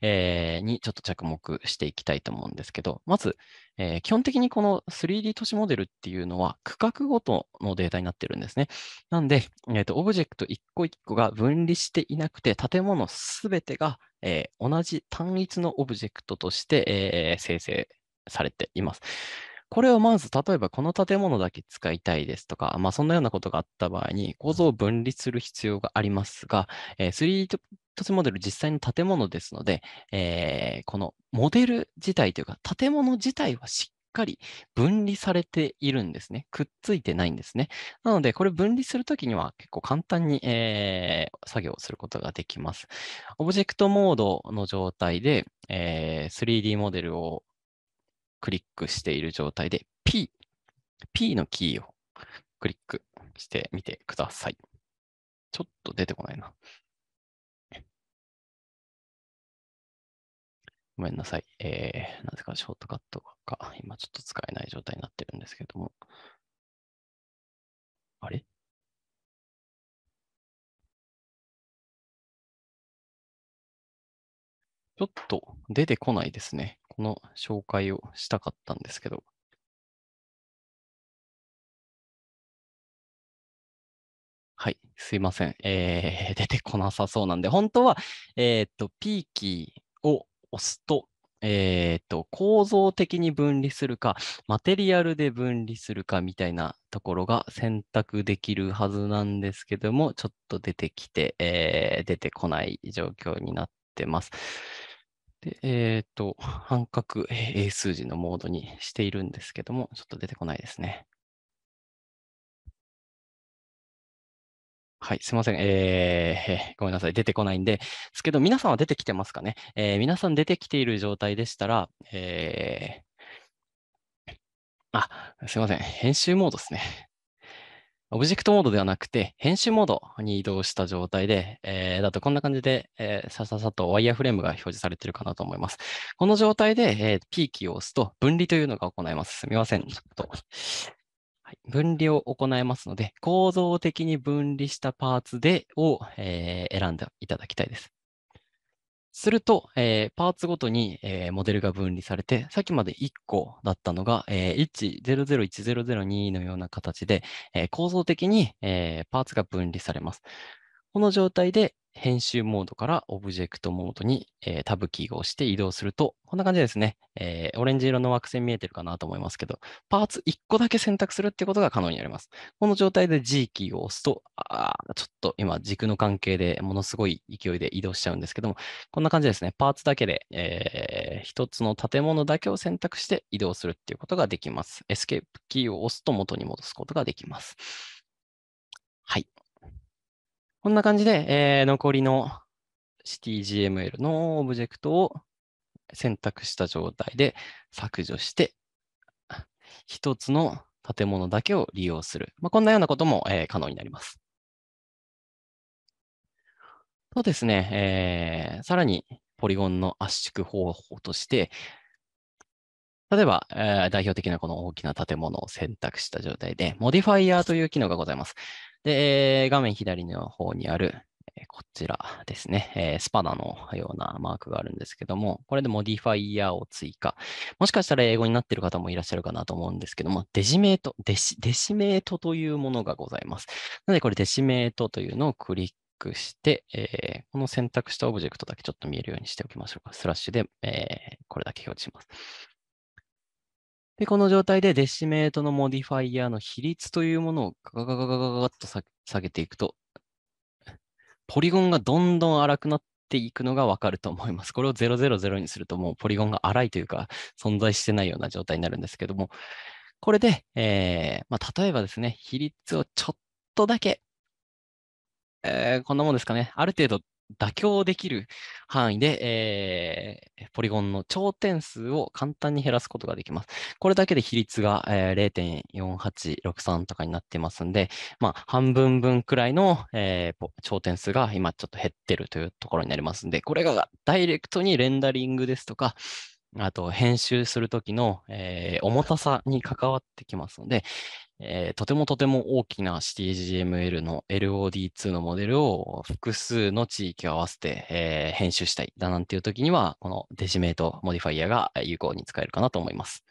えー、にちょっと着目していきたいと思うんですけど、まず、えー、基本的にこの 3D 都市モデルっていうのは区画ごとのデータになってるんですね。なんで、えーと、オブジェクト1個1個が分離していなくて、建物すべてが、えー、同じ単一のオブジェクトとして、え生成されています。これをまず、例えばこの建物だけ使いたいですとか、まあ、そんなようなことがあった場合に、構造を分離する必要がありますが、えー、3D スモデル実際の建物ですので、えー、このモデル自体というか、建物自体はしっかり分離されているんですね。くっついてないんですね。なので、これ分離するときには結構簡単に、えー、作業することができます。オブジェクトモードの状態で、えー、3D モデルをクリックしている状態で P、P のキーをクリックしてみてください。ちょっと出てこないな。ごめんなさい。えー、なぜかショートカットが今ちょっと使えない状態になってるんですけども。あれちょっと出てこないですね。この紹介をしたかったんですけど。はい、すいません。えー、[LAUGHS] 出てこなさそうなんで、本当は、えー、っと、ピーキーを押すと、えー、っと、構造的に分離するか、マテリアルで分離するかみたいなところが選択できるはずなんですけども、ちょっと出てきて、えー、出てこない状況になってます。で、えっ、ー、と、半角英数字のモードにしているんですけども、ちょっと出てこないですね。はい、すいません、えー。ごめんなさい。出てこないんで。ですけど、皆さんは出てきてますかね、えー、皆さん出てきている状態でしたら、えー、あ、すいません。編集モードですね。オブジェクトモードではなくて、編集モードに移動した状態で、えー、だとこんな感じで、えー、さささとワイヤーフレームが表示されているかなと思います。この状態で、えー、P キーを押すと分離というのが行えます。すみません。ちょっと。はい、分離を行えますので、構造的に分離したパーツでを、えー、選んでいただきたいです。すると、えー、パーツごとに、えー、モデルが分離されて、さっきまで1個だったのが、えー、10010002のような形で、えー、構造的に、えー、パーツが分離されます。この状態で、編集モードからオブジェクトモードに、えー、タブキーを押して移動すると、こんな感じですね、えー、オレンジ色の枠線見えてるかなと思いますけど、パーツ1個だけ選択するってことが可能になります。この状態で G キーを押すと、あちょっと今軸の関係でものすごい勢いで移動しちゃうんですけども、こんな感じですね。パーツだけで、えー、1つの建物だけを選択して移動するっていうことができます。エスケープキーを押すと元に戻すことができます。こんな感じで、えー、残りの CityGML のオブジェクトを選択した状態で削除して、一つの建物だけを利用する。まあ、こんなようなことも、えー、可能になります。そうですね、えー、さらにポリゴンの圧縮方法として、例えば、えー、代表的なこの大きな建物を選択した状態で、モディファイヤーという機能がございます。で、画面左の方にある、こちらですね、スパナのようなマークがあるんですけども、これでモディファイヤーを追加。もしかしたら英語になっている方もいらっしゃるかなと思うんですけども、デジメート、デシデシメートというものがございます。なので、これデシメートというのをクリック。して、えー、この選択したオブジェクトだけちょっと見えるようにしておきましょうか。スラッシュで、えー、これだけ表示します。で、この状態でデシメートのモディファイヤーの比率というものをガガガガガガガッと下げていくと、ポリゴンがどんどん荒くなっていくのがわかると思います。これを000にするともうポリゴンが荒いというか存在してないような状態になるんですけども、これで、えーまあ、例えばですね、比率をちょっとだけ、えー、こんなもんですかね、ある程度妥協できる範囲で、えー、ポリゴンの頂点数を簡単に減らすことができます。これだけで比率が、えー、0.4863とかになってますんで、まあ、半分分くらいの、えー、頂点数が今ちょっと減ってるというところになりますんで、これがダイレクトにレンダリングですとか、あと編集するときの、えー、重たさに関わってきますので、えー、とてもとても大きな c t g m l の LOD2 のモデルを複数の地域を合わせて、えー、編集したいだなんていう時には、このデジメートモディファイアが有効に使えるかなと思います。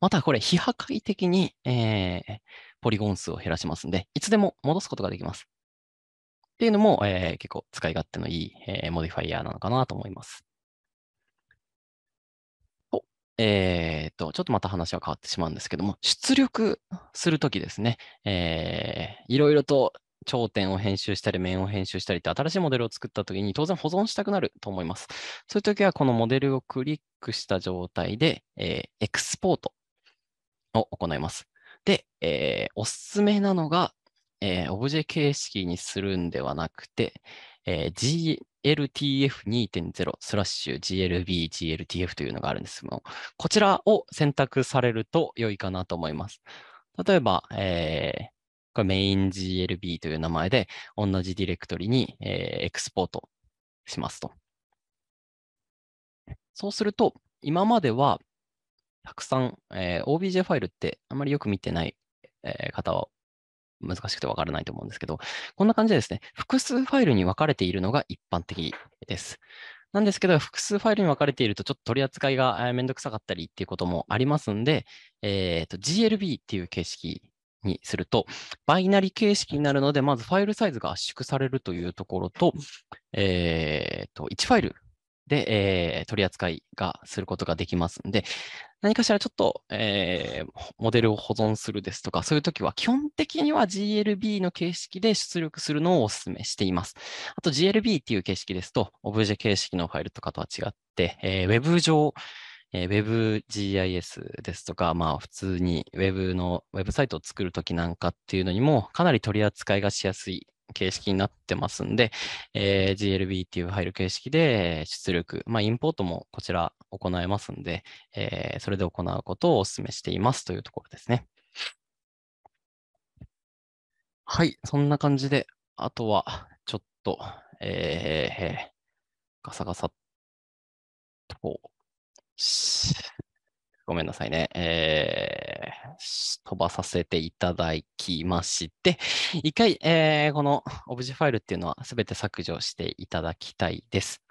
またこれ、非破壊的に、えー、ポリゴン数を減らしますんで、いつでも戻すことができます。っていうのも、えー、結構使い勝手のいい、えー、モディファイアなのかなと思います。えー、と、ちょっとまた話は変わってしまうんですけども、出力するときですね、えー、いろいろと頂点を編集したり、面を編集したりって新しいモデルを作ったときに当然保存したくなると思います。そういうときはこのモデルをクリックした状態で、えー、エクスポートを行います。で、えー、おすすめなのが、えー、オブジェ形式にするんではなくて、えー、G、LTF2.0 スラッシュ GLB、GLTF というのがあるんですけども、こちらを選択されると良いかなと思います。例えば、えー、これメイン GLB という名前で、同じディレクトリに、えー、エクスポートしますと。そうすると、今まではたくさん、えー、OBJ ファイルってあまりよく見てない、え方は難しくてわからないと思うんですけど、こんな感じでですね、複数ファイルに分かれているのが一般的です。なんですけど、複数ファイルに分かれていると、ちょっと取り扱いがめんどくさかったりっていうこともありますんで、えーと、GLB っていう形式にすると、バイナリ形式になるので、まずファイルサイズが圧縮されるというところと、えーと、1ファイルで、えー、取り扱いがすることができますんで、何かしらちょっと、えー、モデルを保存するですとか、そういう時は基本的には GLB の形式で出力するのをお勧めしています。あと GLB っていう形式ですと、オブジェ形式のファイルとかとは違って、えー、Web 上、えー、WebGIS ですとか、まあ普通に Web のウェブサイトを作るときなんかっていうのにもかなり取り扱いがしやすい形式になってますんで、えー、GLB っていうファイル形式で出力、まあ、インポートもこちら行えますんで、えー、それで行うことをお勧めしていますというところですね。はい、そんな感じで、あとはちょっと、えー、ガサガサと、ごめんなさいね、えー、飛ばさせていただきまして、一回、えー、このオブジェファイルっていうのは全て削除していただきたいです。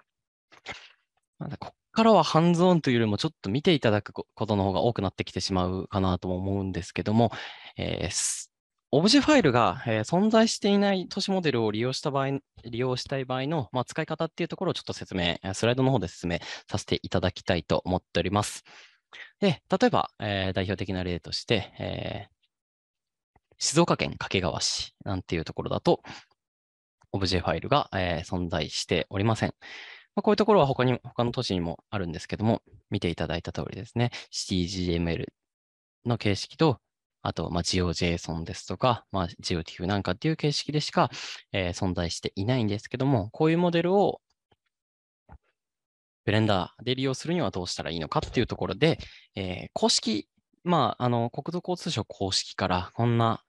まだここからはハンズオンというよりもちょっと見ていただくことの方が多くなってきてしまうかなとも思うんですけども、えー、オブジェファイルが、えー、存在していない都市モデルを利用した場合、利用したい場合の、まあ、使い方っていうところをちょっと説明、スライドの方で説明させていただきたいと思っております。で、例えば、えー、代表的な例として、えー、静岡県掛川市なんていうところだと、オブジェファイルが、えー、存在しておりません。まあ、こういうところは他に他の都市にもあるんですけども、見ていただいた通りですね、c g m l の形式と、あと、まあ、GeoJSON ですとか、まあ、GeoTIFF なんかっていう形式でしか、えー、存在していないんですけども、こういうモデルをブレンダーで利用するにはどうしたらいいのかっていうところで、えー、公式、まあ、あの、国土交通省公式からこんな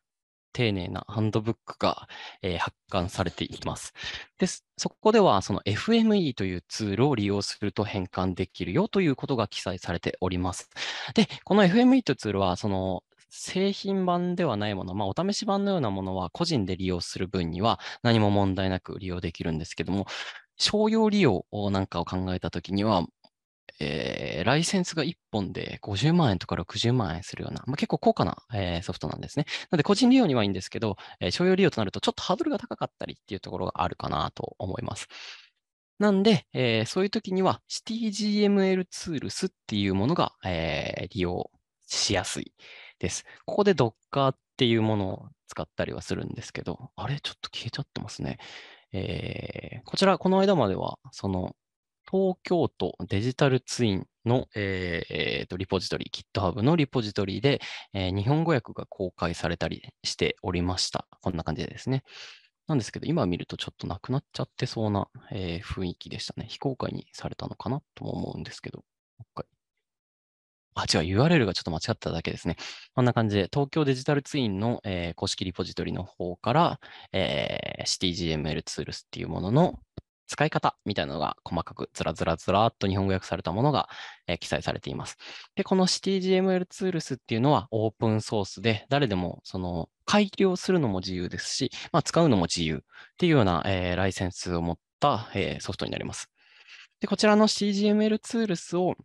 丁寧なハンドブックが、えー、発刊されています。で、そこではその FME というツールを利用すると変換できるよということが記載されております。で、この FME というツールは、その製品版ではないもの、まあ、お試し版のようなものは個人で利用する分には何も問題なく利用できるんですけども、商用利用なんかを考えたときには、えー、ライセンスが1本で50万円とか60万円するような、まあ、結構高価な、えー、ソフトなんですね。なので個人利用にはいいんですけど、えー、商用利用となるとちょっとハードルが高かったりっていうところがあるかなと思います。なんで、えー、そういう時には c t g m l ツールスっていうものが、えー、利用しやすいです。ここで Docker っていうものを使ったりはするんですけど、あれちょっと消えちゃってますね。えー、こちら、この間までは、その、東京都デジタルツインの、えーえとリポジトリ、GitHub のリポジトリで、えー、日本語訳が公開されたりしておりました。こんな感じでですね。なんですけど、今見るとちょっとなくなっちゃってそうな、えー、雰囲気でしたね。非公開にされたのかなとも思うんですけど、もう一回あ、違う、URL がちょっと間違っただけですね。こんな感じで、東京デジタルツインの、えー、公式リポジトリの方から、えー、CityGML ツールスっていうものの使い方みたいなのが細かくずらずらずらっと日本語訳されたものが、えー、記載されています。で、この CityGML ツールスっていうのはオープンソースで、誰でもその改良するのも自由ですし、まあ、使うのも自由っていうような、えー、ライセンスを持った、えー、ソフトになります。で、こちらの CGML ツールスを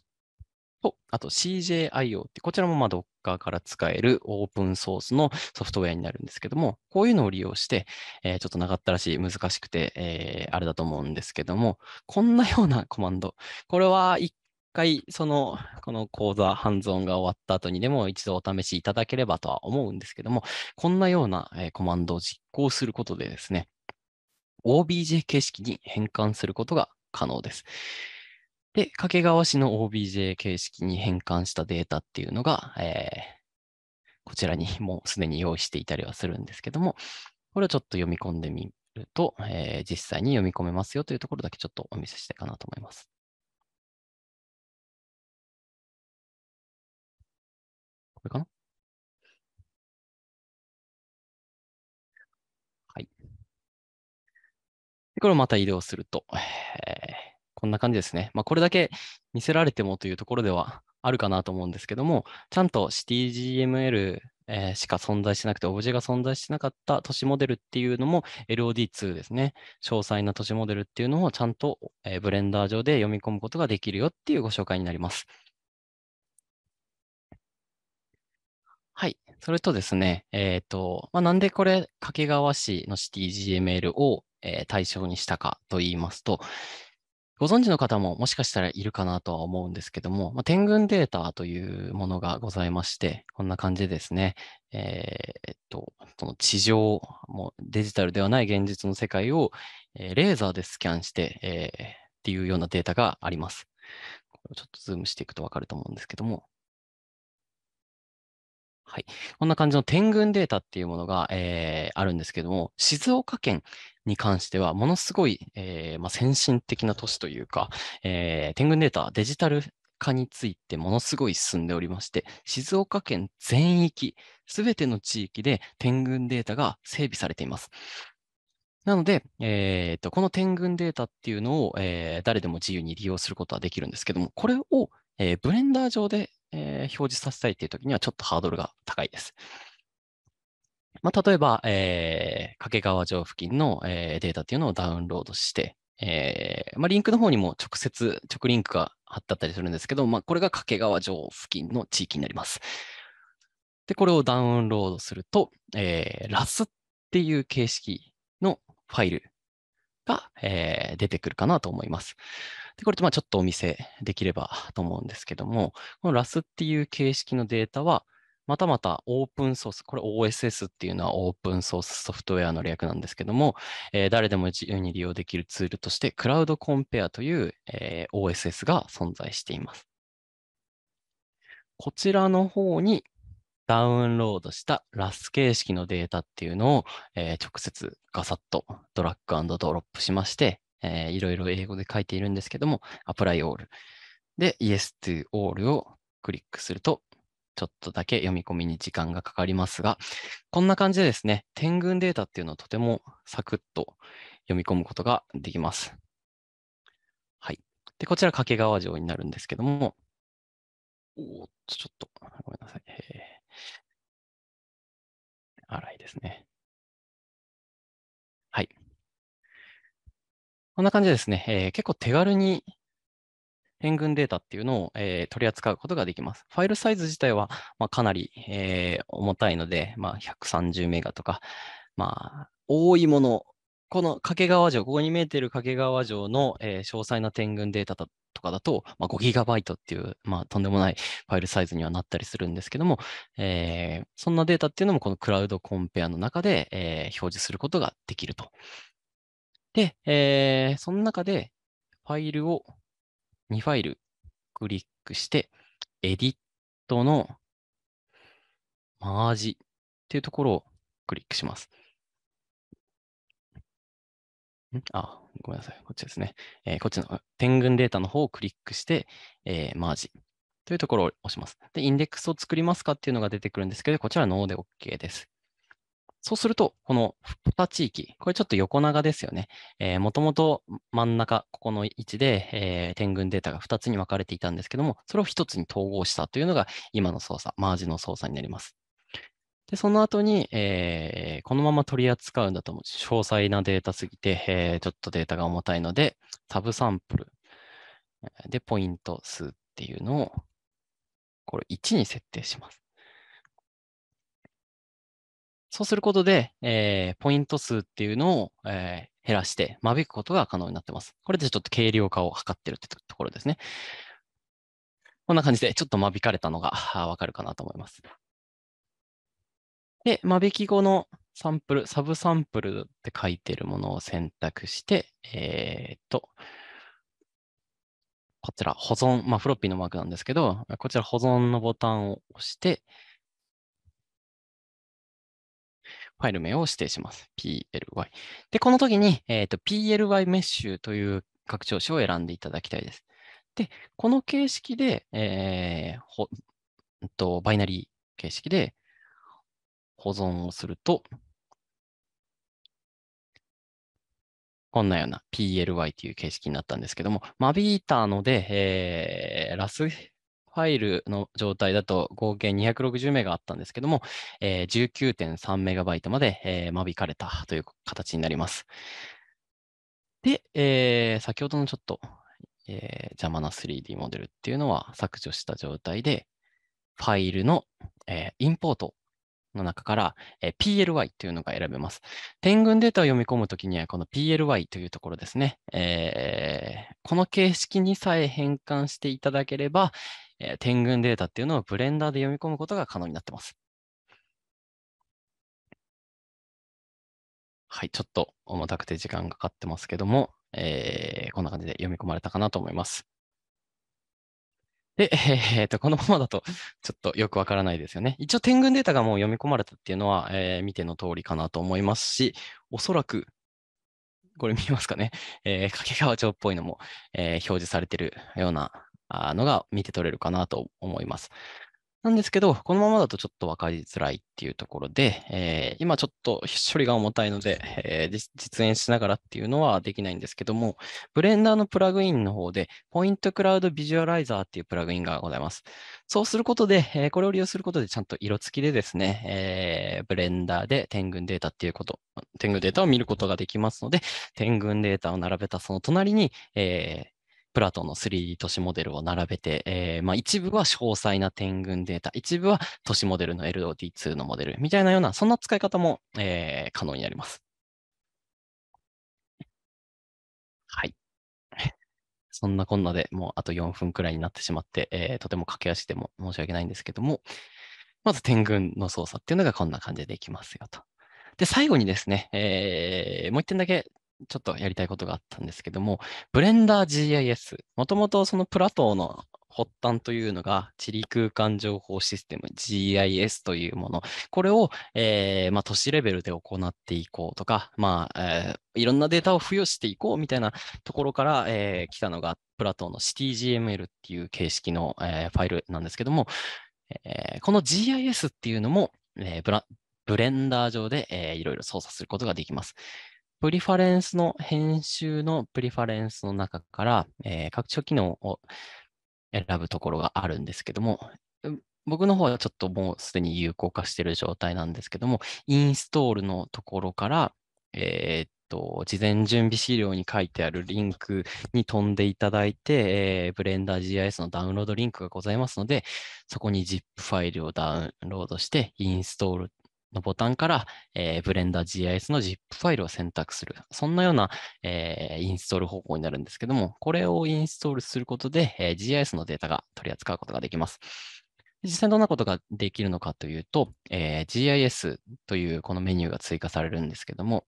と、あと CJIO って、こちらも Docker から使えるオープンソースのソフトウェアになるんですけども、こういうのを利用して、えー、ちょっと長ったらしい、難しくて、えー、あれだと思うんですけども、こんなようなコマンド。これは一回、その、この講座、ハンズオンが終わった後にでも一度お試しいただければとは思うんですけども、こんなようなコマンドを実行することでですね、OBJ 形式に変換することが可能です。で、掛川市の OBJ 形式に変換したデータっていうのが、えー、こちらに [LAUGHS] もうすでに用意していたりはするんですけども、これをちょっと読み込んでみると、えー、実際に読み込めますよというところだけちょっとお見せしたいかなと思います。これかなはい。で、これをまた移動すると、えーこんな感じですね。まあ、これだけ見せられてもというところでは [LAUGHS] あるかなと思うんですけども、ちゃんと CityGML えしか存在しなくて、オブジェが存在しなかった都市モデルっていうのも LOD2 ですね。詳細な都市モデルっていうのをちゃんと、えブレンダー上で読み込むことができるよっていうご紹介になります。はい。それとですね、えっ、ー、と、まあ、なんでこれ、掛川市の CityGML を、えー、対象にしたかと言いますと、ご存知の方ももしかしたらいるかなとは思うんですけども、まあ、天群データというものがございまして、こんな感じでですね、えー、っと、その地上、もうデジタルではない現実の世界を、えー、レーザーでスキャンして、えー、っていうようなデータがあります。これをちょっとズームしていくとわかると思うんですけども、はい。こんな感じの天群データっていうものが、えー、あるんですけども、静岡県に関しては、ものすごい、えー、まあ、先進的な都市というか、えー、天群データ、デジタル化についてものすごい進んでおりまして、静岡県全域、すべての地域で天群データが整備されています。なので、えーと、この天群データっていうのを、えー、誰でも自由に利用することはできるんですけども、これを、えー、ブレンダー上で、えー、表示させたいというときにはちょっとハードルが高いです。まあ、例えば、えー、掛川城付近の、えー、データっていうのをダウンロードして、えーまあ、リンクの方にも直接、直リンクが貼ってあったりするんですけど、まあ、これが掛川城付近の地域になります。で、これをダウンロードすると、えー、ラ a s っていう形式のファイルが、えー、出てくるかなと思います。で、これとまあちょっとお見せできればと思うんですけども、このラ a s っていう形式のデータは、またまたオープンソース、これ OSS っていうのはオープンソースソフトウェアの略なんですけども、えー、誰でも自由に利用できるツールとして、クラウドコンペアという、えー、OSS が存在しています。こちらの方にダウンロードしたラス形式のデータっていうのを、えー、直接ガサッとドラッグドロップしまして、えー、いろいろ英語で書いているんですけども、apply all で yes to all をクリックするとちょっとだけ読み込みに時間がかかりますが、こんな感じでですね、点群データっていうのをとてもサクッと読み込むことができます。はい。で、こちら掛川城になるんですけども、おっと、ちょっと、ごめんなさい。荒いですね。はい。こんな感じでですね、えー、結構手軽に変群データっていうのを、えー、取り扱うことができます。ファイルサイズ自体は、まあ、かなり、えー、重たいので、まあ、130メガとか、まあ、多いもの、この掛川城、ここに見えている掛川城の、えー、詳細な点群データとかだと、まあ、5イトっていう、まあ、とんでもないファイルサイズにはなったりするんですけども、えー、そんなデータっていうのもこのクラウドコンペアの中で、えー、表示することができると。で、えー、その中でファイルを2ファイルクリックして、エディットのマージっていうところをクリックします。んあ、ごめんなさい。こっちですね。えー、こっちの点群データの方をクリックして、えー、マージというところを押します。で、インデックスを作りますかっていうのが出てくるんですけど、こちらは n で OK です。そうすると、この2地域、これちょっと横長ですよね。えー、もともと真ん中、ここの位置で、えー、点群データが2つに分かれていたんですけども、それを1つに統合したというのが今の操作、マージの操作になります。で、その後に、えー、このまま取り扱うんだと思う。詳細なデータすぎて、えー、ちょっとデータが重たいので、サブサンプルでポイント数っていうのを、これ1に設定します。そうすることで、えー、ポイント数っていうのを、えー、減らして間引くことが可能になってます。これでちょっと軽量化を図ってるってところですね。こんな感じでちょっと間引かれたのがわかるかなと思います。で、間引き後のサンプル、サブサンプルって書いてるものを選択して、えー、っと、こちら保存、まあ、フロッピーのマークなんですけど、こちら保存のボタンを押して、ファイル名を指定します。ply。で、この時に、えーと、ply メッシュという拡張子を選んでいただきたいです。で、この形式で、えー、ほとバイナリー形式で保存をすると、こんなような PLY という形式になったんですけども、間引いたので、えー、ラスファイルの状態だと合計260メガあったんですけども、えー、19.3メガバイトまで、えー、間引かれたという形になります。で、えー、先ほどのちょっと、えー、邪魔な 3D モデルっていうのは削除した状態で、ファイルの、えー、インポートの中から、え PLY というのが選べます。点群データを読み込むときには、この PLY というところですね、えー、この形式にさえ変換していただければ、えー、点群データっていうのをブレンダーで読み込むことが可能になってます。はい、ちょっと重たくて時間がかかってますけども、えー、こんな感じで読み込まれたかなと思います。で、えー、っと、このままだとちょっとよくわからないですよね。一応、点群データがもう読み込まれたっていうのは、えー、見ての通りかなと思いますし、おそらく、これ見えますかね、えー、掛川町っぽいのも、えー、表示されてるようなのが見て取れるかなと思います。なんですけど、このままだとちょっと分かりづらいっていうところで、えー、今ちょっと処理が重たいので、えー、実演しながらっていうのはできないんですけども、ブレンダーのプラグインの方で、ポイントクラウドビジュアライザーっていうプラグインがございます。そうすることで、えー、これを利用することでちゃんと色付きでですね、えー、ブレンダーで天群データっていうこと、天群データを見ることができますので、天群データを並べたその隣に、えー、プラトンの 3D 都市モデルを並べて、えー、まあ、一部は詳細な点群データ、一部は都市モデルの LOD2 のモデルみたいなような、そんな使い方も、えー、可能になります。はい。そんなこんなでもうあと4分くらいになってしまって、えー、とても駆け足でも申し訳ないんですけども、まず点群の操作っていうのがこんな感じでできますよと。で、最後にですね、えー、もう一点だけちょっとやりたいことがあったんですけども、Blender GIS、もともとそのプラトーの発端というのが地理空間情報システム GIS というもの。これを、えー、まあ、都市レベルで行っていこうとか、まあえー、いろんなデータを付与していこうみたいなところから、えー、来たのがプラトーの CityGML っていう形式の、えファイルなんですけども、えこの GIS っていうのも、えブラブレンダー上で、えー、いろいろ操作することができます。プリファレンスの編集のプリファレンスの中から、えー、拡張機能を選ぶところがあるんですけども、僕の方はちょっともうすでに有効化している状態なんですけども、インストールのところから、えー、っと、事前準備資料に書いてあるリンクに飛んでいただいて、えー、Blender GIS のダウンロードリンクがございますので、そこに ZIP ファイルをダウンロードして、インストールのボタンから、えー、Blender GIS の ZIP ファイルを選択する。そんなような、えー、インストール方法になるんですけども、これをインストールすることで、えー、GIS のデータが取り扱うことができます。実際どんなことができるのかというと、えー、GIS というこのメニューが追加されるんですけども、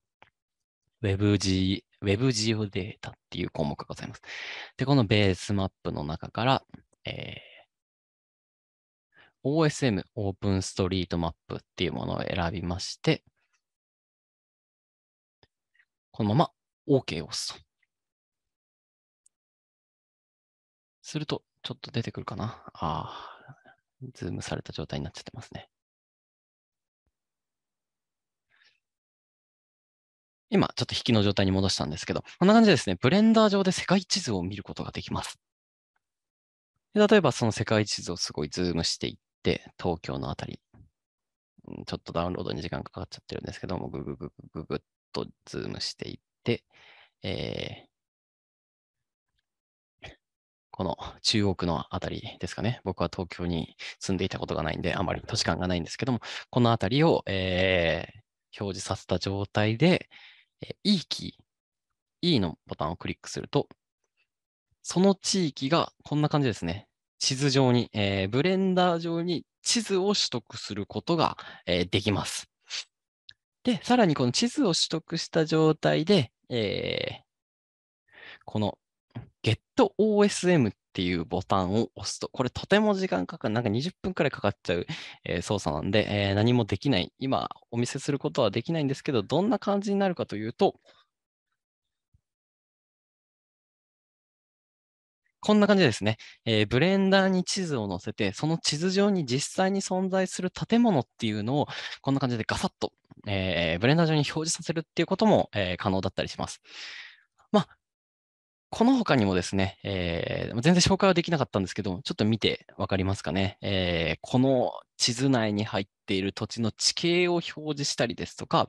WebG e o ジオデータっていう項目がございます。で、このベースマップの中から、えー OSM、オープンストリートマップっていうものを選びまして、このまま OK を押すと。すると、ちょっと出てくるかな。ああ、ズームされた状態になっちゃってますね。今、ちょっと引きの状態に戻したんですけど、こんな感じでですね、ブレンダー上で世界地図を見ることができます。例えば、その世界地図をすごいズームしていって、東京のあたり、ちょっとダウンロードに時間かかっちゃってるんですけども、ぐぐぐぐぐっとズームしていって、えー、この中央区のあたりですかね。僕は東京に住んでいたことがないんで、あまり都市感がないんですけども、このあたりを、えー、表示させた状態で、えー、E キー、E のボタンをクリックすると、その地域がこんな感じですね。地図上に、えー、ブレンダー上に地図を取得することが、えー、できます。で、さらにこの地図を取得した状態で、えー、この GetOSM っていうボタンを押すと、これとても時間かかる、なんか20分くらいかかっちゃう、えー、操作なんで、えー、何もできない、今お見せすることはできないんですけど、どんな感じになるかというと、こんな感じですね、えー、ブレンダーに地図を載せて、その地図上に実際に存在する建物っていうのを、こんな感じでガサッと、えー、ブレンダー上に表示させるっていうことも、えー、可能だったりします。まあ、この他にもですね、えー、全然紹介はできなかったんですけど、ちょっと見てわかりますかね、えー、この地図内に入っている土地の地形を表示したりですとか、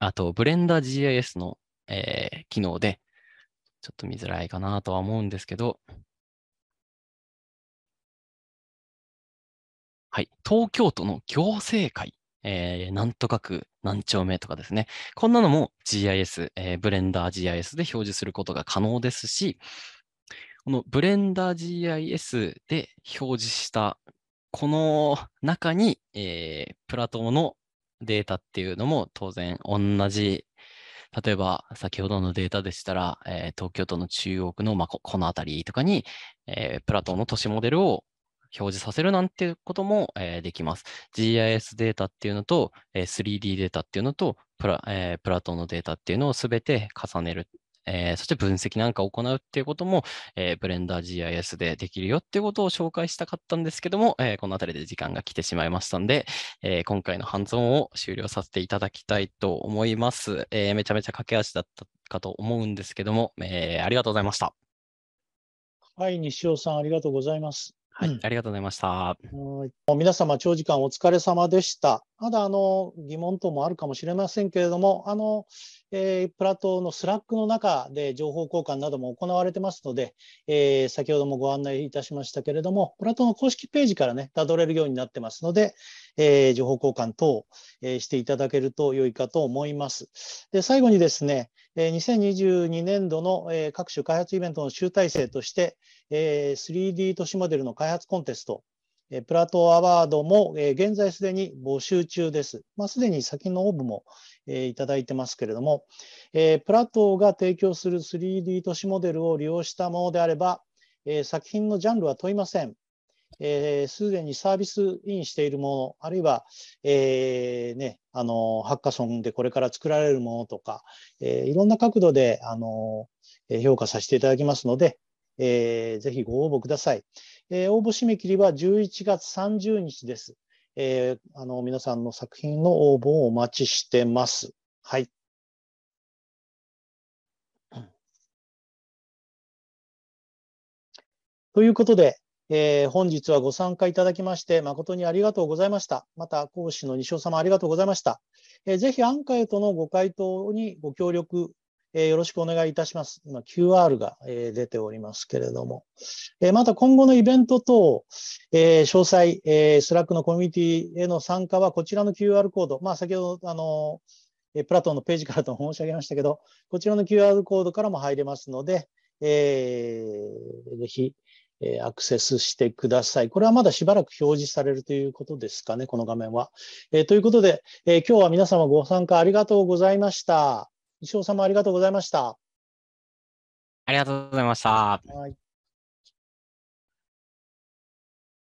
あと、ブレンダー GIS の、えー、機能で、ちょっと見づらいかなとは思うんですけど、はい、東京都の行政会、えー、なんとかく何丁目とかですね、こんなのも GIS、えー、ブレンダー GIS で表示することが可能ですし、このブレンダー GIS で表示したこの中に、えー、プラトーのデータっていうのも当然同じ例えば先ほどのデータでしたら、えー、東京都の中央区の、まあ、この辺りとかに、えー、プラトンの都市モデルを表示させるなんていうことも、えー、できます。GIS データっていうのと、えー、3D データっていうのとプラ、えー、プラトンのデータっていうのをすべて重ねるえー、そして分析なんかを行うっていうことも、えー、ブレンダー GIS でできるよっていうことを紹介したかったんですけども、えー、このあたりで時間が来てしまいましたんで、えー、今回のハンズオンを終了させていただきたいと思います。えー、めちゃめちゃ駆け足だったかと思うんですけども、えー、ありがとうございました。はい、西尾さん、ありがとうございます。はい、ありがとうございました。うん、皆様、長時間お疲れ様でした。まだあの疑問等もあるかもしれませんけれども、あのえー、プラトのスラックの中で情報交換なども行われてますので、えー、先ほどもご案内いたしましたけれども、プラトの公式ページからね、たどれるようになってますので、えー、情報交換等、えー、していただけると良いかと思います。で、最後にですね、2022年度の各種開発イベントの集大成として、3D 都市モデルの開発コンテスト、プラトーアワードも現在すでに募集中です。まあ、すでに先の応募もえー、いただいてますけれども、えー、プラトーが提供する 3D 都市モデルを利用したものであれば、えー、作品のジャンルは問いません。す、えー、で、にサービスインしているもの、あるいは、えーね、あのハッカソンでこれから作られるものとか、えー、いろんな角度であの評価させていただきますので、えー、ぜひご応募ください、えー。応募締め切りは11月30日です。えー、あの皆さんの作品の応募をお待ちしてます。はい。ということで、えー、本日はご参加いただきまして、誠にありがとうございました。また、講師の西尾様ありがとうございました。えー、ぜひアンカイトのご回答にご協力えー、よろしくお願いいたします。今 QR が、えー、出ておりますけれども、えー、また今後のイベント等、えー、詳細、えー、スラックのコミュニティへの参加はこちらの QR コード、まあ、先ほど、あのー、プラトンのページからと申し上げましたけど、こちらの QR コードからも入れますので、えー、ぜひ、えアクセスしてください。これはまだしばらく表示されるということですかね、この画面は。えー、ということで、えー、今日は皆様ご参加ありがとうございました。衣装様ありがとうございました。ありがとうございました。はい。